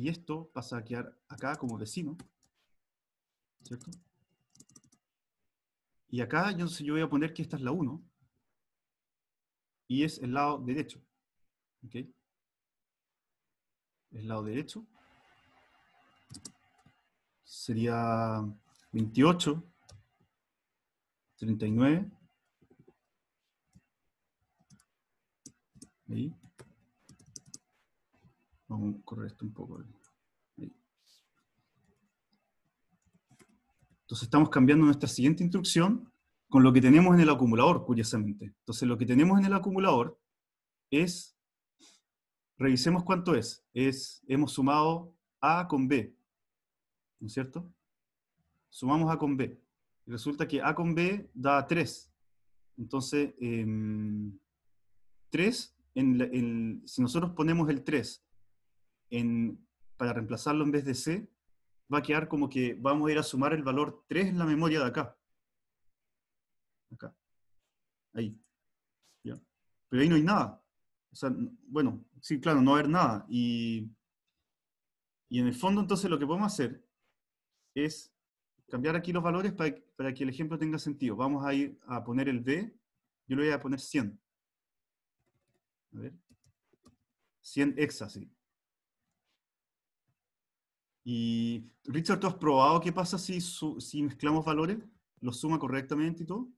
y esto pasa a quedar acá como vecino, ¿cierto? Y acá yo, yo voy a poner que esta es la 1, y es el lado derecho, ¿ok? El lado derecho sería 28, 39, ahí, Vamos a correr esto un poco. Entonces estamos cambiando nuestra siguiente instrucción con lo que tenemos en el acumulador, curiosamente. Entonces lo que tenemos en el acumulador es, revisemos cuánto es, es hemos sumado A con B, ¿no es cierto? Sumamos A con B. Y resulta que A con B da 3. Entonces, 3, em, en si nosotros ponemos el 3 para reemplazarlo en vez de C, va a quedar como que vamos a ir a sumar el valor 3 en la memoria de acá. Acá. Ahí. Pero ahí no hay nada. bueno, sí, claro, no va a haber nada. Y, en el fondo, entonces, lo que podemos hacer es cambiar aquí los valores para, que el ejemplo tenga sentido. Vamos a ir a poner el B. Yo le voy a poner 100. A ver. 100 hexa, sí. Y Richard, ¿tú has probado qué pasa si, mezclamos valores? ¿Los suma correctamente y todo?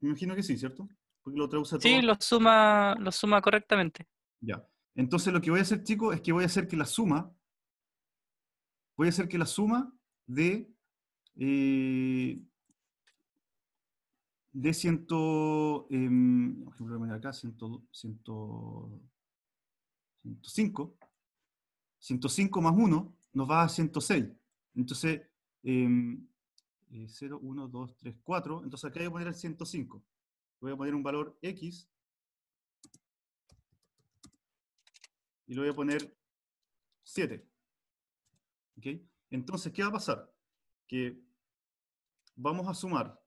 Me imagino que sí, ¿cierto? Porque lo traduce Sí, lo suma, lo suma correctamente. Ya. Entonces lo que voy a hacer, chicos, es que voy a hacer que la suma, voy a hacer que la suma de, eh, de ciento, eh, voy a acá, ciento, ciento, 105, 105 más 1, nos va a 106. Entonces, 0, 1, 2, 3, 4. Entonces acá voy a poner el 105. Voy a poner un valor X. Y le voy a poner 7. ¿Ok? Entonces, ¿qué va a pasar? Que vamos a sumar.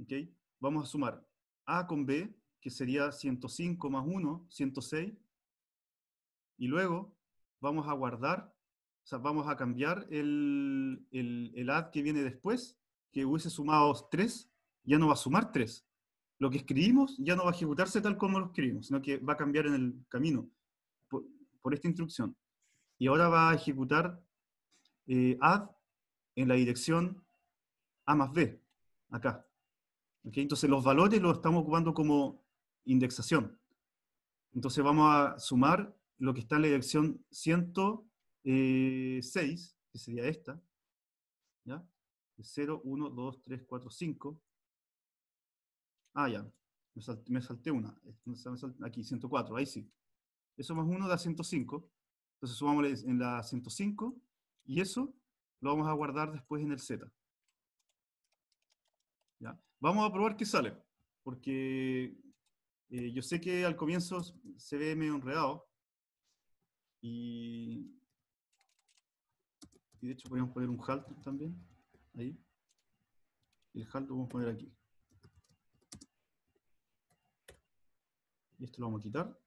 ¿Ok? Vamos a sumar A con B, que sería 105 más 1, 106. Y luego vamos a guardar o sea, vamos a cambiar el, el, add que viene después, que hubiese sumado 3, ya no va a sumar 3. Lo que escribimos ya no va a ejecutarse tal como lo escribimos, sino que va a cambiar en el camino por, esta instrucción. Y ahora va a ejecutar eh, add en la dirección A más B, acá. Entonces los valores los estamos ocupando como indexación. Entonces vamos a sumar lo que está en la dirección 100, 6, eh, que sería esta, ¿ya? 0, 1, 2, 3, 4, 5. Ah, ya, me salté, una, eh, aquí, 104, ahí sí. Eso más 1 da 105, entonces sumamos en la 105, y eso lo vamos a guardar después en el Z. ¿Ya? Vamos a probar qué sale, porque eh, yo sé que al comienzo se ve medio enredado, y y de hecho podríamos poner un halt también, ahí. el halt lo vamos a poner aquí. Y esto lo vamos a quitar.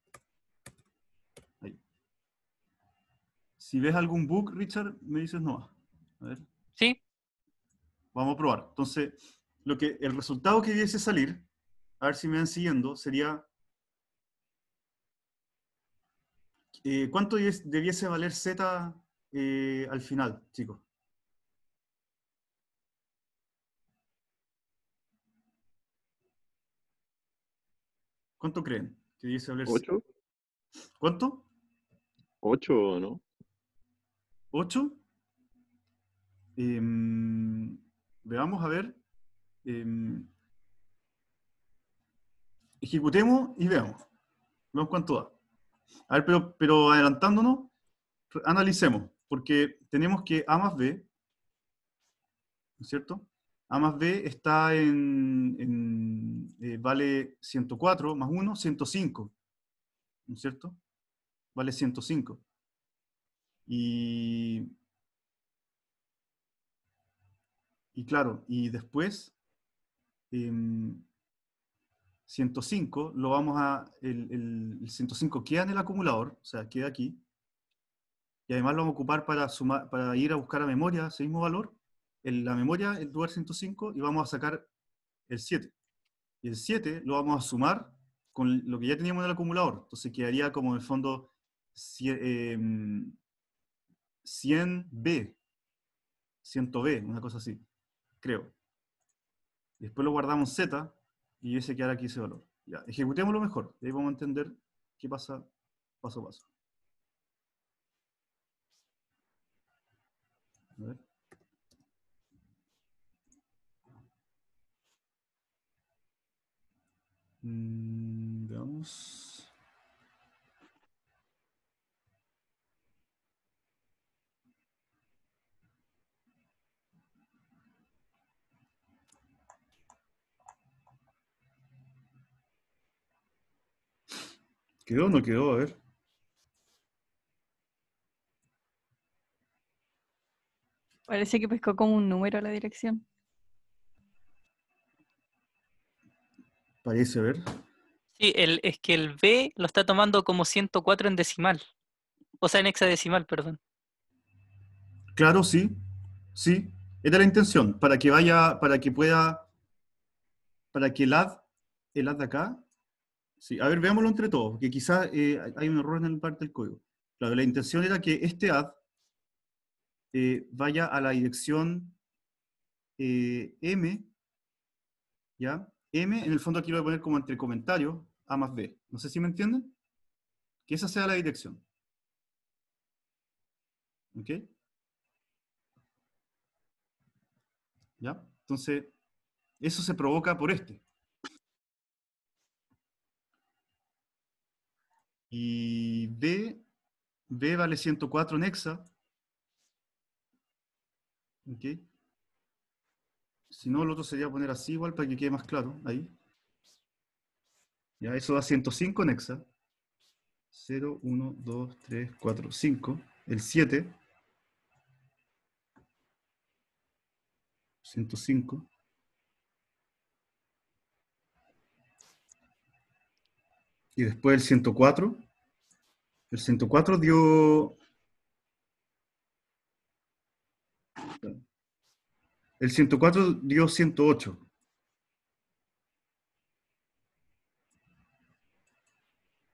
Ahí. Si ves algún bug, Richard, me dices no. A ver. Sí. Vamos a probar. Entonces, lo que, el resultado que debiese salir, a ver si me van siguiendo, sería eh, ¿cuánto debiese valer Z eh, al final, chicos. ¿Cuánto creen? Ocho, ¿no? ¿Ocho? Em, veamos a ver. Em, ejecutemos y veamos. Veamos cuánto da. A ver, pero, pero adelantándonos, analicemos. Porque tenemos que A más B, ¿no es cierto? A más B está en, eh, vale 104 más 1, 105, ¿no es cierto? Vale 105. Y, y claro, y después 105 em, lo vamos a, el 105 queda en el acumulador, o sea, queda aquí, y además lo vamos a ocupar para, sumar, para ir a buscar a memoria ese mismo valor, en la memoria, el dual 105, y vamos a sacar el 7. Y el 7 lo vamos a sumar con lo que ya teníamos en el acumulador. Entonces quedaría como en el fondo 100, eh, b 100B, una cosa así, creo. Después lo guardamos Z y ese quedará aquí ese valor. Ya, ejecutémoslo mejor. Y ahí vamos a entender qué pasa paso a paso. A mm, veamos. ¿Quedó o no quedó? A ver. Parece que pescó como un número a la dirección. Parece, a ver. Sí, es que el B lo está tomando como 104 en decimal. O sea, en hexadecimal, perdón. Claro, sí. Sí. Era la intención. Para que vaya, para que pueda. Para que el ad, el ad acá. Sí, a ver, veámoslo entre todos, Porque quizás eh, hay un error en el parte del código. Claro, la intención era que este ad eh, vaya a la dirección eh, M, ¿ya? M, en el fondo aquí lo voy a poner como entre comentarios, A más B. No sé si me entienden. Que esa sea la dirección. ¿Ok? ¿Ya? Entonces, eso se provoca por este. Y B, B vale 104 en hexa, ¿Okay? Si no, el otro sería poner así igual para que quede más claro, ahí. Ya, eso da 105 en 0, 1, 2, 3, 4, 5. El 7. 105. Y después el 104. El 104 dio El 104 dio 108.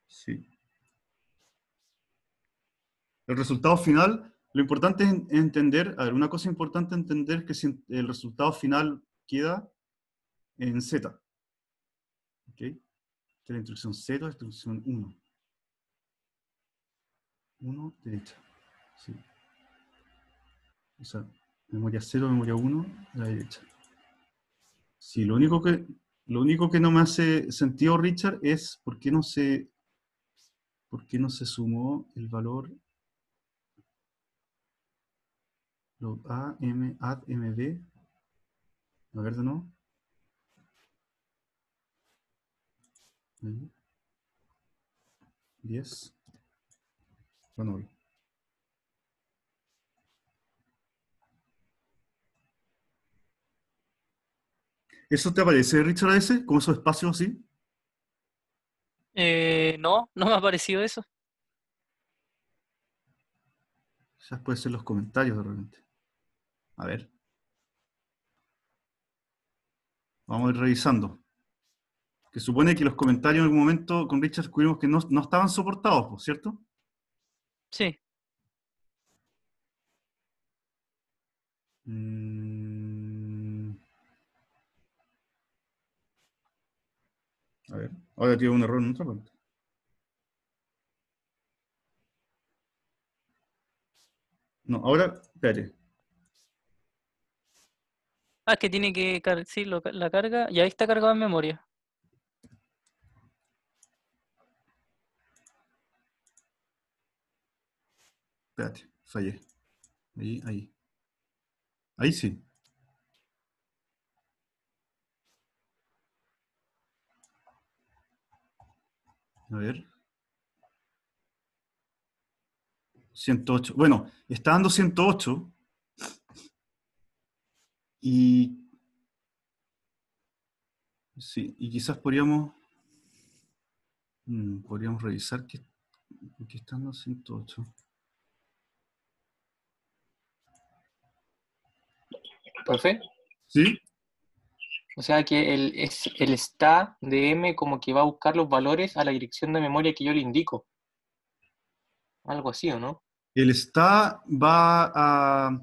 Sí. El resultado final, lo importante es entender, a ver, una cosa importante entender que el resultado final queda en Z. ¿Ok? Esta la instrucción Z, instrucción 1. 1, derecha. Sí. O sea, memoria 0, memoria 1, a la derecha. Sí, lo único que, lo único que no me hace sentido, Richard, es por qué no se, no se sumó el valor Lo A, M, A ver de nuevo. 10. Bueno, ¿Eso te aparece, Richard, a ese? ¿Con esos espacios así? Eh, no, no me ha aparecido eso. Ya pueden ser los comentarios de repente. A ver. Vamos a ir revisando. Que supone que los comentarios en algún momento con Richard descubrimos que no, estaban soportados, ¿cierto? Sí. Mm. A ver, ahora tiene un error en otra parte. No, ahora, espérate. Ah, que tiene que, sí, la carga, y ahí está cargada en memoria. Espérate, fallé. Ahí, ahí. Ahí sí. A ver. 108. Bueno, está dando 108. Y. Sí, y quizás podríamos. Mm, podríamos revisar que, que está dando 108. ¿Profe? Sí. O sea que el, es, el está de M como que va a buscar los valores a la dirección de memoria que yo le indico. Algo así, ¿o no? El está va a,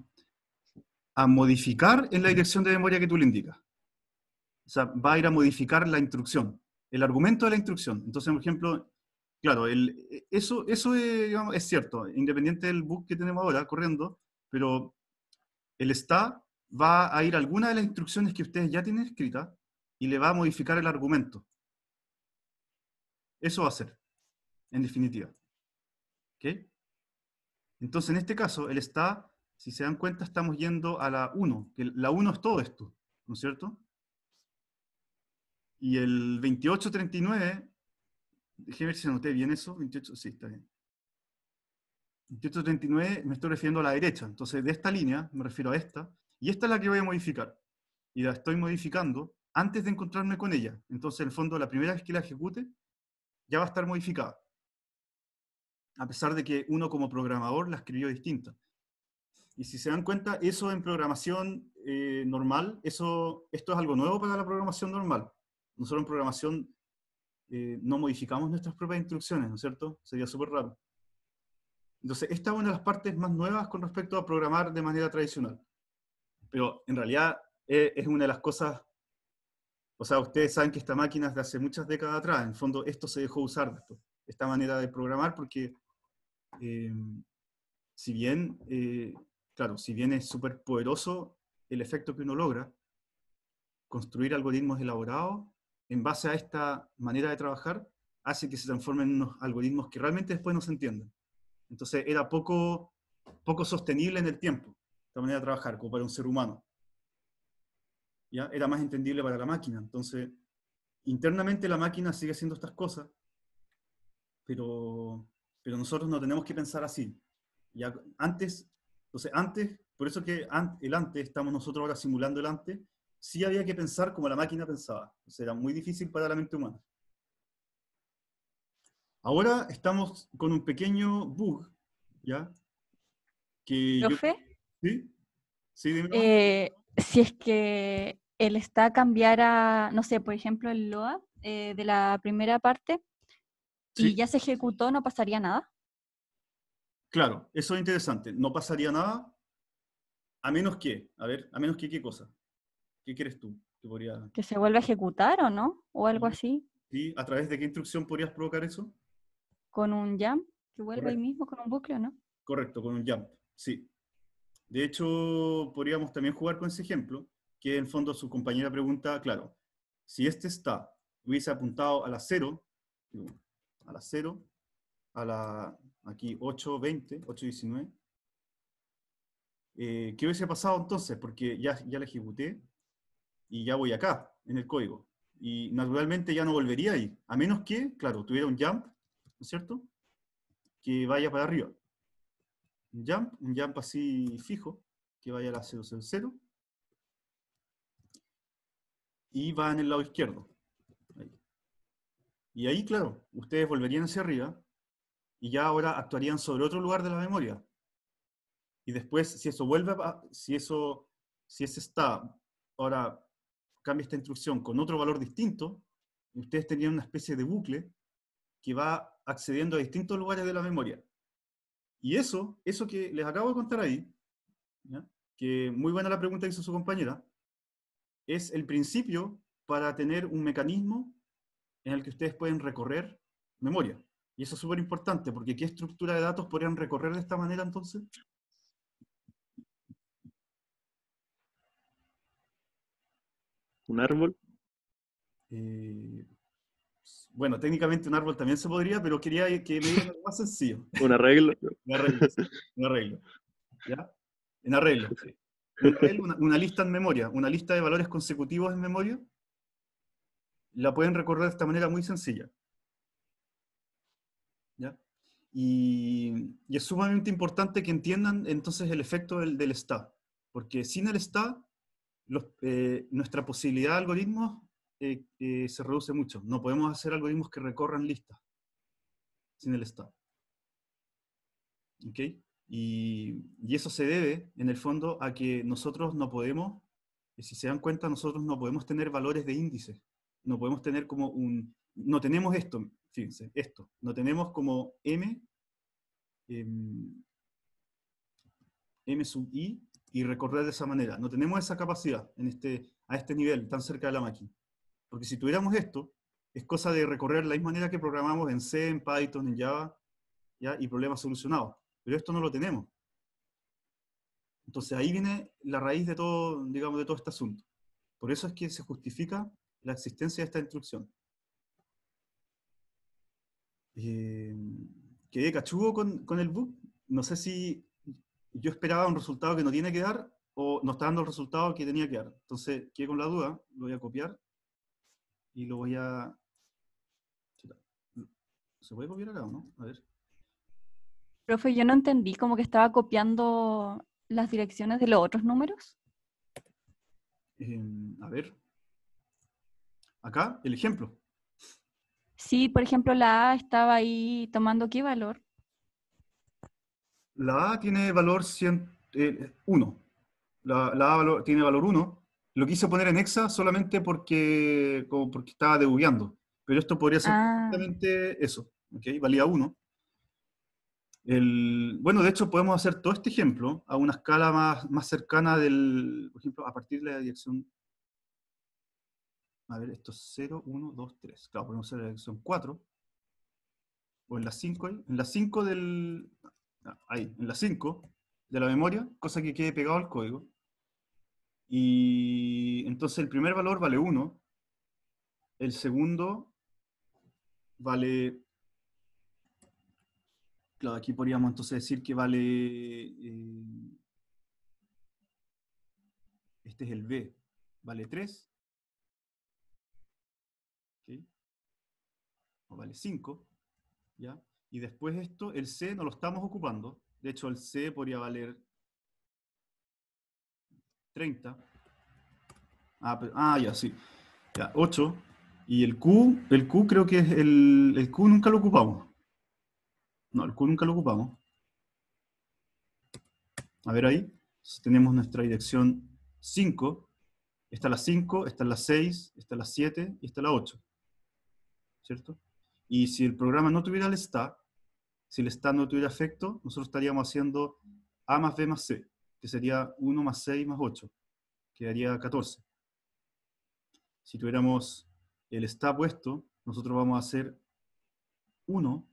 a modificar en la dirección de memoria que tú le indicas. O sea, va a ir a modificar la instrucción, el argumento de la instrucción. Entonces, por ejemplo, claro, el, eso, eso es, es cierto, independiente del bug que tenemos ahora corriendo, pero el está va a ir alguna de las instrucciones que ustedes ya tienen escritas y le va a modificar el argumento. Eso va a ser, en definitiva. ¿Okay? Entonces, en este caso, él está, si se dan cuenta, estamos yendo a la 1, que la 1 es todo esto, ¿no es cierto? Y el 2839, déjeme ver si anoté bien eso, 28, sí, está bien. 2839 me estoy refiriendo a la derecha, entonces de esta línea, me refiero a esta, y esta es la que voy a modificar. Y la estoy modificando antes de encontrarme con ella. Entonces, en el fondo, la primera vez que la ejecute, ya va a estar modificada. A pesar de que uno como programador la escribió distinta. Y si se dan cuenta, eso en programación eh, normal, eso, esto es algo nuevo para la programación normal. Nosotros en programación eh, no modificamos nuestras propias instrucciones, ¿no es cierto? Sería súper raro. Entonces, esta es una de las partes más nuevas con respecto a programar de manera tradicional pero en realidad eh, es una de las cosas, o sea, ustedes saben que esta máquina es de hace muchas décadas atrás, en fondo esto se dejó usar, esta manera de programar, porque eh, si bien, eh, claro, si bien es súper poderoso el efecto que uno logra, construir algoritmos elaborados en base a esta manera de trabajar hace que se transformen en unos algoritmos que realmente después no se entienden. Entonces era poco sostenible en el tiempo la manera de trabajar, como para un ser humano. ¿Ya? Era más entendible para la máquina. Entonces, internamente la máquina sigue haciendo estas cosas, pero, pero nosotros no tenemos que pensar así. ¿Ya? Antes, entonces antes, por eso que el antes, estamos nosotros ahora simulando el antes, sí había que pensar como la máquina pensaba. O sea, era muy difícil para la mente humana. Ahora estamos con un pequeño bug, ¿ya? Que ¿Sí? Sí, dime. Eh, si es que él está cambiar a, no sé, por ejemplo, el LOA eh, de la primera parte y ya se ejecutó, ¿no pasaría nada? Claro, eso es interesante. No pasaría nada a menos que, a ver, a menos que qué cosa. ¿Qué quieres tú? Que, podría... que se vuelva a ejecutar o no, o algo así. ¿Sí? ¿A través de qué instrucción podrías provocar eso? Con un jump, que vuelva ahí mismo con un bucle o no. Correcto, con un jump, sí. De hecho, podríamos también jugar con ese ejemplo, que en fondo su compañera pregunta, claro, si este está, hubiese apuntado a la 0, a la 0, a la, aquí 8.20, 8.19, eh, ¿qué hubiese pasado entonces? Porque ya, ya la ejecuté y ya voy acá, en el código. Y naturalmente ya no volvería ahí, a menos que, claro, tuviera un jump, ¿no es cierto? Que vaya para arriba un jump, un jump así fijo, que vaya a la 000 y va en el lado izquierdo. Y ahí, claro, ustedes volverían hacia arriba y ya ahora actuarían sobre otro lugar de la memoria. Y después, si eso vuelve si eso, si ese está, ahora cambia esta instrucción con otro valor distinto, ustedes tenían una especie de bucle que va accediendo a distintos lugares de la memoria. Y eso, eso que les acabo de contar ahí, que muy buena la pregunta que hizo su compañera, es el principio para tener un mecanismo en el que ustedes pueden recorrer memoria. Y eso es súper importante, porque ¿qué estructura de datos podrían recorrer de esta manera entonces? ¿Un árbol? Eh, bueno, técnicamente un árbol también se podría, pero quería que le algo más sencillo. Un arreglo. un arreglo, un arreglo. ¿Ya? En arreglo, un arreglo una, lista en memoria, una lista de valores consecutivos en memoria, la pueden recordar de esta manera muy sencilla. ¿Ya? Y, es sumamente importante que entiendan entonces el efecto del, del porque sin el está, eh, nuestra posibilidad de algoritmos eh, eh, se reduce mucho. No podemos hacer algoritmos que recorran listas sin el estado. ¿Ok? Y, eso se debe, en el fondo, a que nosotros no podemos, eh, si se dan cuenta, nosotros no podemos tener valores de índice. No podemos tener como un... No tenemos esto, fíjense, esto. No tenemos como m, em, m sub i, y recorrer de esa manera. No tenemos esa capacidad en este, a este nivel, tan cerca de la máquina. Porque si tuviéramos esto, es cosa de recorrer la misma manera que programamos en C, en Python, en Java, ¿ya? y problemas solucionados. Pero esto no lo tenemos. Entonces ahí viene la raíz de todo, digamos, de todo este asunto. Por eso es que se justifica la existencia de esta instrucción. Eh, quedé cachugo con, con el bug. No sé si yo esperaba un resultado que no tiene que dar o no está dando el resultado que tenía que dar. Entonces quedé con la duda, lo voy a copiar y lo voy a... ¿Se puede copiar acá o no? A ver. Profe, yo no entendí, como que estaba copiando las direcciones de los otros números. Em, a ver. Acá, el ejemplo. Sí, por ejemplo, la A estaba ahí tomando qué valor. La A tiene valor 1. Eh, la, A tiene valor 1 lo quise poner en Exa solamente porque, porque estaba debugueando. Pero esto podría ser ah. exactamente eso. ¿okay? Valía 1. bueno, de hecho, podemos hacer todo este ejemplo a una escala más, más cercana del, por ejemplo, a partir de la dirección. A ver, esto es 0, 1, 2, 3. Claro, podemos hacer la dirección 4. O en la 5, en la 5 del. Ahí, en la 5 ah, de la memoria, cosa que quede pegado al código. Y entonces el primer valor vale 1, el segundo vale, claro, aquí podríamos entonces decir que vale, eh, este es el B, vale 3, vale 5, Y después esto, el C no lo estamos ocupando, de hecho el C podría valer 30. Ah, ah, ya, sí. Ya, 8. Y el Q, el Q creo que es el, el Q nunca lo ocupamos. No, el Q nunca lo ocupamos. A ver ahí. Tenemos nuestra dirección 5. Está la 5, está la 6, está la 7 y está la 8. ¿Cierto? Y si el programa no tuviera el está, si el está no tuviera efecto, nosotros estaríamos haciendo A más B más C que sería 1 más 6 más 8, quedaría 14. Si tuviéramos el está puesto, nosotros vamos a hacer 1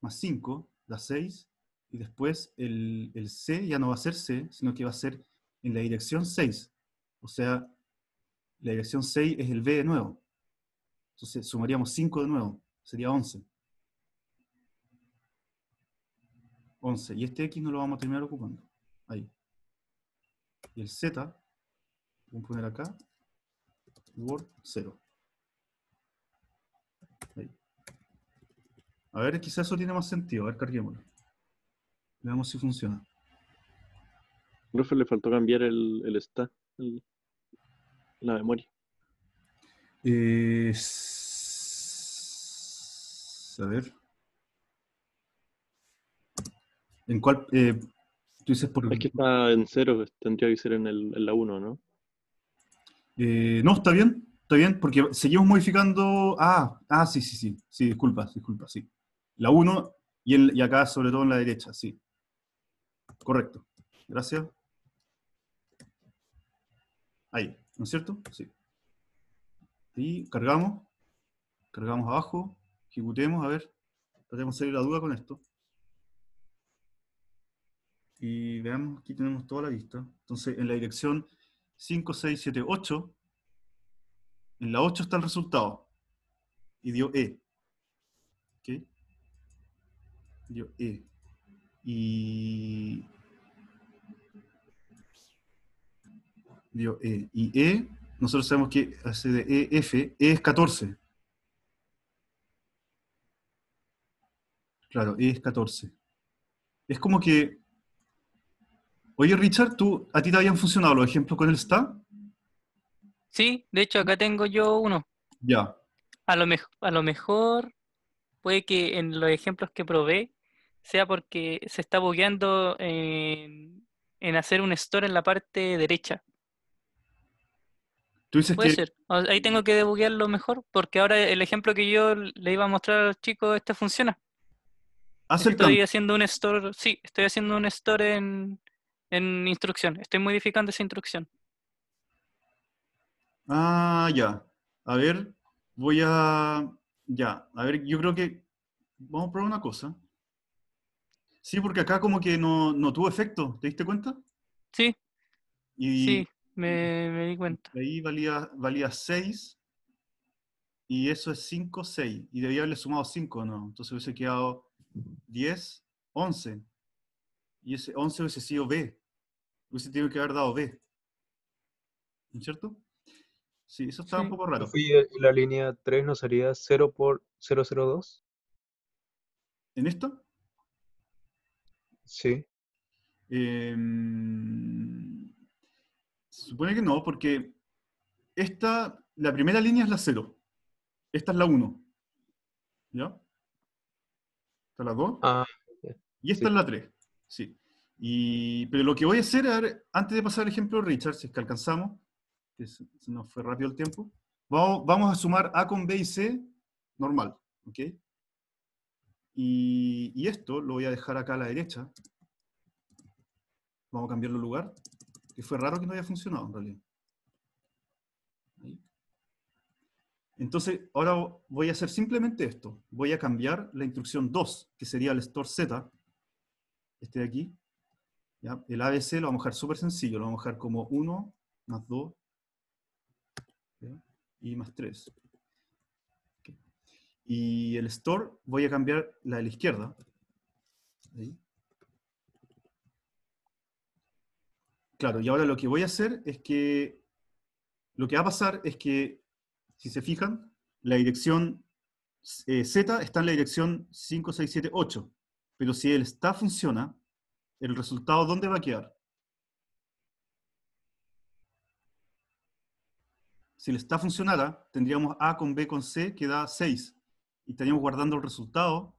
más 5 da 6, y después el, el C ya no va a ser C, sino que va a ser en la dirección 6. O sea, la dirección 6 es el B de nuevo. Entonces sumaríamos 5 de nuevo, sería 11. 11. Y este X no lo vamos a terminar ocupando. Ahí el Z, vamos a poner acá, word 0. A ver, quizás eso tiene más sentido. A ver, carguémoslo. Veamos si funciona. Profe, le faltó cambiar el, el la memoria. Eh, a ver. ¿En cuál? Eh, es que está en cero, pues, tendría que ser en, la 1, ¿no? Eh, no, está bien, está bien, porque seguimos modificando... Ah, ah, sí, sí, sí, sí, disculpa, disculpa, sí. La 1 y, acá sobre todo en la derecha, sí. Correcto. Gracias. Ahí, ¿no es cierto? Sí. Y cargamos, cargamos abajo, ejecutemos, a ver, tratemos de salir la duda con esto. Y veamos, aquí tenemos toda la vista. Entonces, en la dirección 5, 6, 7, 8, en la 8 está el resultado. Y dio E. ¿Ok? Dio E. Y... Dio E. Y E, nosotros sabemos que hace de E, F, E es 14. Claro, E es 14. Es como que Oye, Richard, ¿tú, ¿a ti te habían funcionado los ejemplos con el está? Sí, de hecho acá tengo yo uno. Ya. A lo, a lo mejor puede que en los ejemplos que probé sea porque se está bugueando en, hacer un store en la parte derecha. ¿Tú dices Puede ser. Ahí tengo que debuguearlo mejor, porque ahora el ejemplo que yo le iba a mostrar a los chicos, este funciona. estoy haciendo un store, sí, estoy haciendo un store en, en instrucción. Estoy modificando esa instrucción. Ah, ya. A ver, voy a... Ya, a ver, yo creo que... Vamos a probar una cosa. Sí, porque acá como que no, tuvo efecto, ¿te diste cuenta? Sí. Y... Sí, me, di cuenta. Ahí valía, valía 6 y eso es 5, 6. Y debía haberle sumado 5, ¿no? Entonces hubiese quedado 10, 11. Y ese 11 hubiese sido B hubiese tenido que haber dado B. ¿No es cierto? Sí, eso está un poco raro. ¿Y la línea 3 no sería 0 por 002? ¿En esto? Sí. Em, se supone que no, porque esta, la primera línea es la 0. Esta es la 1. ¿Ya? Esta es la 2. Ah, y esta es la 3. Sí pero lo que voy a hacer, antes de pasar el ejemplo, Richard, si es que alcanzamos, que se, nos fue rápido el tiempo, vamos, a sumar A con B y C normal, Y, y esto lo voy a dejar acá a la derecha. Vamos a cambiarlo de lugar, que fue raro que no haya funcionado en realidad. Entonces, ahora voy a hacer simplemente esto. Voy a cambiar la instrucción 2, que sería el store Z, este de aquí, el ABC lo vamos a dejar súper sencillo, lo vamos a dejar como 1 más 2 y más 3. Y el store voy a cambiar la de la izquierda. Claro, y ahora lo que voy a hacer es que, lo que va a pasar es que, si se fijan, la dirección eh, Z está en la dirección 8. pero si el está funciona, ¿el resultado dónde va a quedar? Si el está funcionara, tendríamos A con B con C que da 6. Y estaríamos guardando el resultado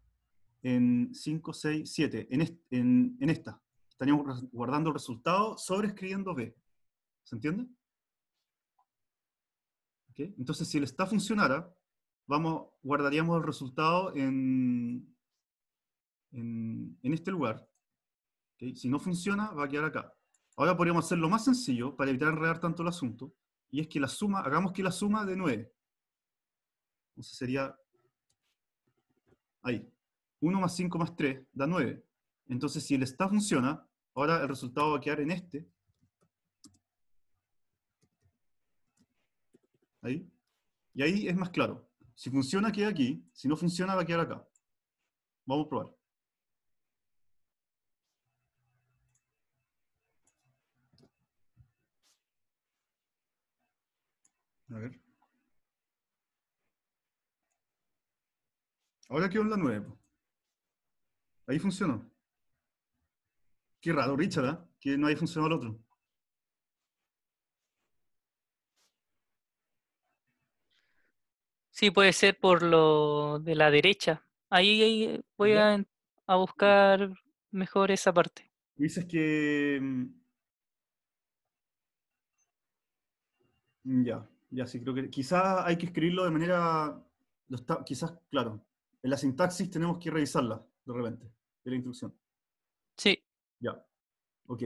en 5, 6, 7, en, esta. Estaríamos guardando el resultado escribiendo B. ¿Se entiende? Entonces, si el está funcionara, vamos, guardaríamos el resultado en, en, en, este lugar. Si no funciona, va a quedar acá. Ahora podríamos hacerlo más sencillo para evitar enredar tanto el asunto, y es que la suma, hagamos que la suma de 9. Entonces sería, ahí, 1 más 5 más 3 da 9. Entonces si el está funciona, ahora el resultado va a quedar en este. Ahí. Y ahí es más claro. Si funciona, queda aquí. Si no funciona, va a quedar acá. Vamos a probar. A ver. Ahora quedó en la 9. Ahí funcionó. Qué raro, Richard, ¿ah? que no Ahí funcionado el otro. Sí, puede ser por lo de la derecha. Ahí, voy a, buscar mejor esa parte. Dices que... Mm, ya. Ya sí, creo que quizás hay que escribirlo de manera, quizás, claro, en la sintaxis tenemos que revisarla de repente, de la instrucción. Sí. Ya, ok.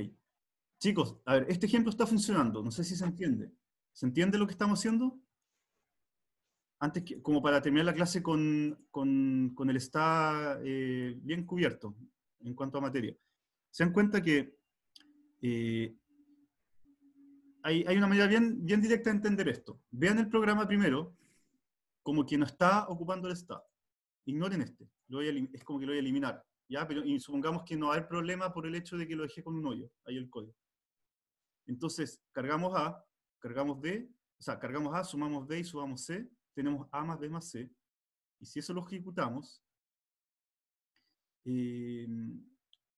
Chicos, a ver, este ejemplo está funcionando, no sé si se entiende. ¿Se entiende lo que estamos haciendo? Antes que, como para terminar la clase con, el está eh, bien cubierto en cuanto a materia. Se dan cuenta que eh, hay, una manera bien, bien directa de entender esto. Vean el programa primero como quien no está ocupando el estado. Ignoren este. es como que lo voy a eliminar. ¿ya? Pero, y supongamos que no hay problema por el hecho de que lo dejé con un hoyo. Ahí el código. Entonces, cargamos A, cargamos B, o sea, cargamos A, sumamos B y sumamos C, tenemos A más B más C, y si eso lo ejecutamos, eh,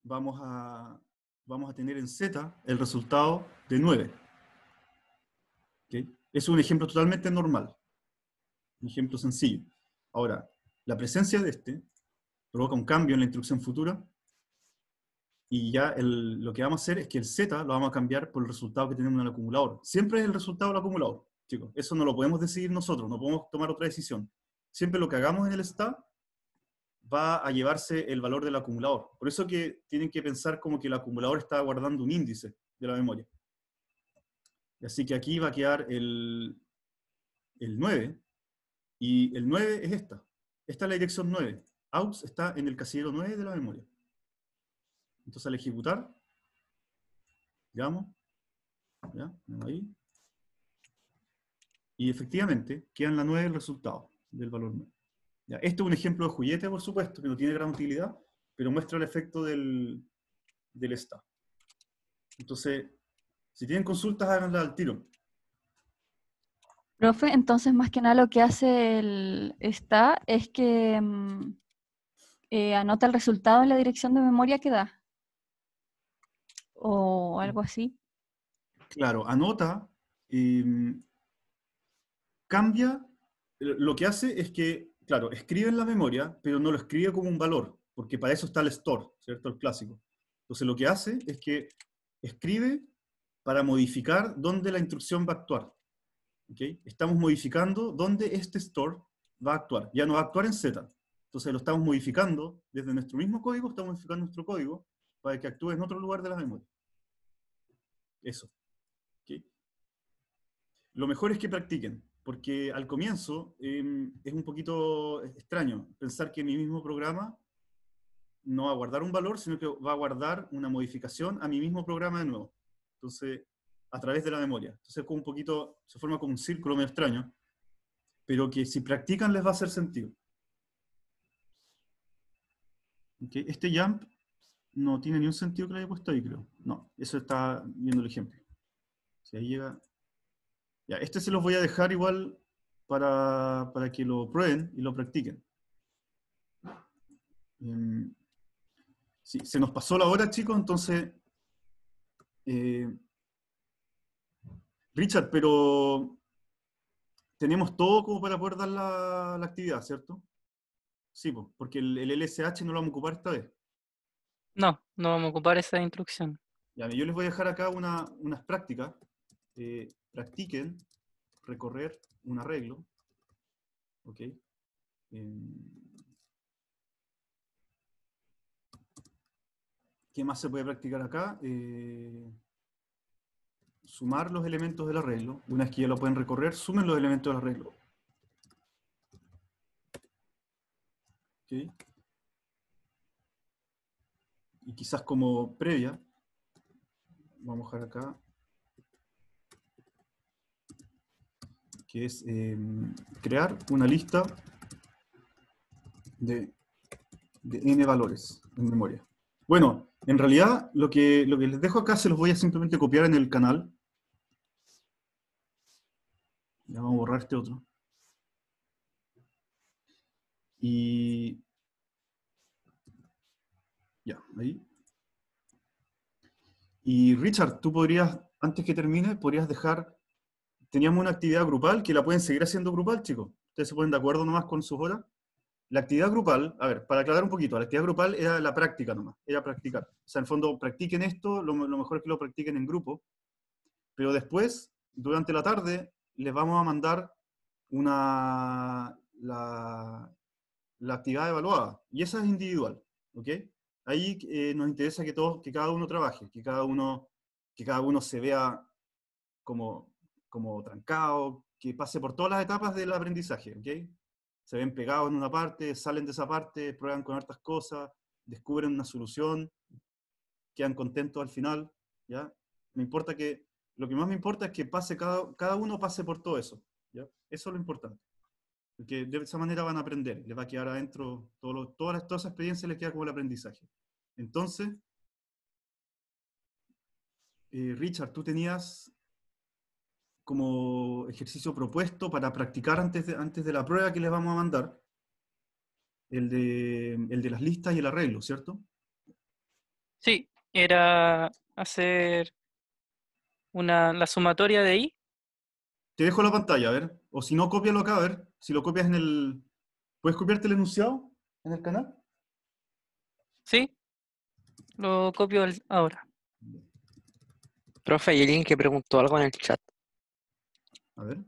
vamos, a, vamos a tener en Z el resultado de 9. Es un ejemplo totalmente normal, un ejemplo sencillo. Ahora, la presencia de este provoca un cambio en la instrucción futura y ya lo que vamos a hacer es que el Z lo vamos a cambiar por el resultado que tenemos en el acumulador. Siempre es el resultado del acumulador, chicos. Eso no lo podemos decidir nosotros, no podemos tomar otra decisión. Siempre lo que hagamos en el STA va a llevarse el valor del acumulador. Por eso que tienen que pensar como que el acumulador está guardando un índice de la memoria. Así que aquí va a quedar el, el 9, y el 9 es esta. Esta es la dirección 9. out está en el casillero 9 de la memoria. Entonces al ejecutar, digamos, ahí, y efectivamente quedan la 9 el resultado del valor 9. ¿Ya? Este es un ejemplo de juguete, por supuesto, que no tiene gran utilidad, pero muestra el efecto del, del está. Entonces, si tienen consultas, háganlas al tiro. Profe, entonces más que nada lo que hace el está es que mm, eh, anota el resultado en la dirección de memoria que da. O algo así. Claro, anota, y mm, cambia, lo que hace es que, claro, escribe en la memoria, pero no lo escribe como un valor, porque para eso está el store, ¿cierto? El clásico. Entonces lo que hace es que escribe para modificar dónde la instrucción va a actuar. Estamos modificando dónde este store va a actuar. Ya no va a actuar en Z. Entonces lo estamos modificando desde nuestro mismo código, estamos modificando nuestro código para que actúe en otro lugar de la memoria. Eso. Lo mejor es que practiquen, porque al comienzo em, es un poquito extraño pensar que mi mismo programa no va a guardar un valor, sino que va a guardar una modificación a mi mismo programa de nuevo. Entonces, a través de la memoria. Entonces, como un poquito, se forma como un círculo medio extraño, pero que si practican les va a hacer sentido. Este jump no tiene ningún sentido que le haya puesto ahí, creo. No, eso está viendo el ejemplo. Si ahí llega... Ya, este se los voy a dejar igual para, para que lo prueben y lo practiquen. Em, se nos pasó la hora, chicos, entonces eh, Richard, pero tenemos todo como para poder dar la, actividad, ¿cierto? Sí, porque el, LSH no lo vamos a ocupar esta vez. No, no vamos a ocupar esa instrucción. yo les voy a dejar acá unas prácticas. Eh, practiquen recorrer un arreglo. ¿Ok? Eh, ¿Qué más se puede practicar acá? Eh, sumar los elementos del arreglo. Una vez que ya lo pueden recorrer, sumen los elementos del arreglo. Y quizás como previa, vamos a dejar acá, que es em, crear una lista de, de n valores en memoria. Bueno, en realidad, lo que, que les dejo acá se los voy a simplemente copiar en el canal. Ya vamos a borrar este otro. Y... Ya, ahí. Y Richard, tú podrías, antes que termine, podrías dejar... Teníamos una actividad grupal que la pueden seguir haciendo grupal, chicos. Ustedes se ponen de acuerdo nomás con sus horas. La actividad grupal, a ver, para aclarar un poquito, la actividad grupal era la práctica nomás, era practicar. O sea, en fondo, practiquen esto, lo, mejor es que lo practiquen en grupo, pero después, durante la tarde, les vamos a mandar una, la, actividad evaluada, y esa es individual, ¿ok? Ahí eh, nos interesa que, todos, que cada uno trabaje, que cada uno, que cada uno se vea como, como trancado, que pase por todas las etapas del aprendizaje, ¿ok? se ven pegados en una parte, salen de esa parte, prueban con hartas cosas, descubren una solución, quedan contentos al final, ¿ya? Me importa que, lo que más me importa es que pase cada, cada uno pase por todo eso, ¿ya? Eso es lo importante. Porque de esa manera van a aprender, les va a quedar adentro, todo toda, esa experiencia les queda como el aprendizaje. Entonces, eh, Richard, tú tenías como ejercicio propuesto para practicar antes de, antes de la prueba que les vamos a mandar, el de, el de las listas y el arreglo, ¿cierto? Sí, era hacer una, la sumatoria de I. Te dejo la pantalla, a ver. O si no, cópialo acá, a ver. Si lo copias en el... ¿Puedes copiarte el enunciado en el canal? Sí, lo copio ahora. Profe, hay alguien que preguntó algo en el chat. A ver.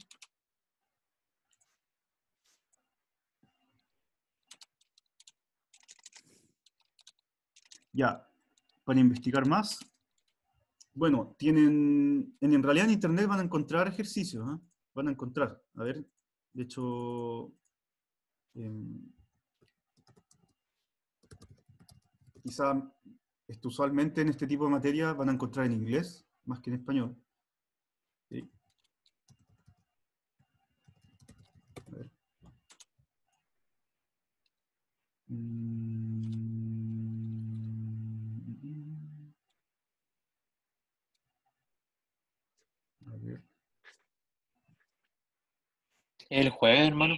Ya, para investigar más, bueno, tienen, en, realidad en internet van a encontrar ejercicios, ¿ah? van a encontrar, a ver, de hecho, em, quizá usualmente en este tipo de materia van a encontrar en inglés más que en español. Mm, mm, mm. El jueves, hermano.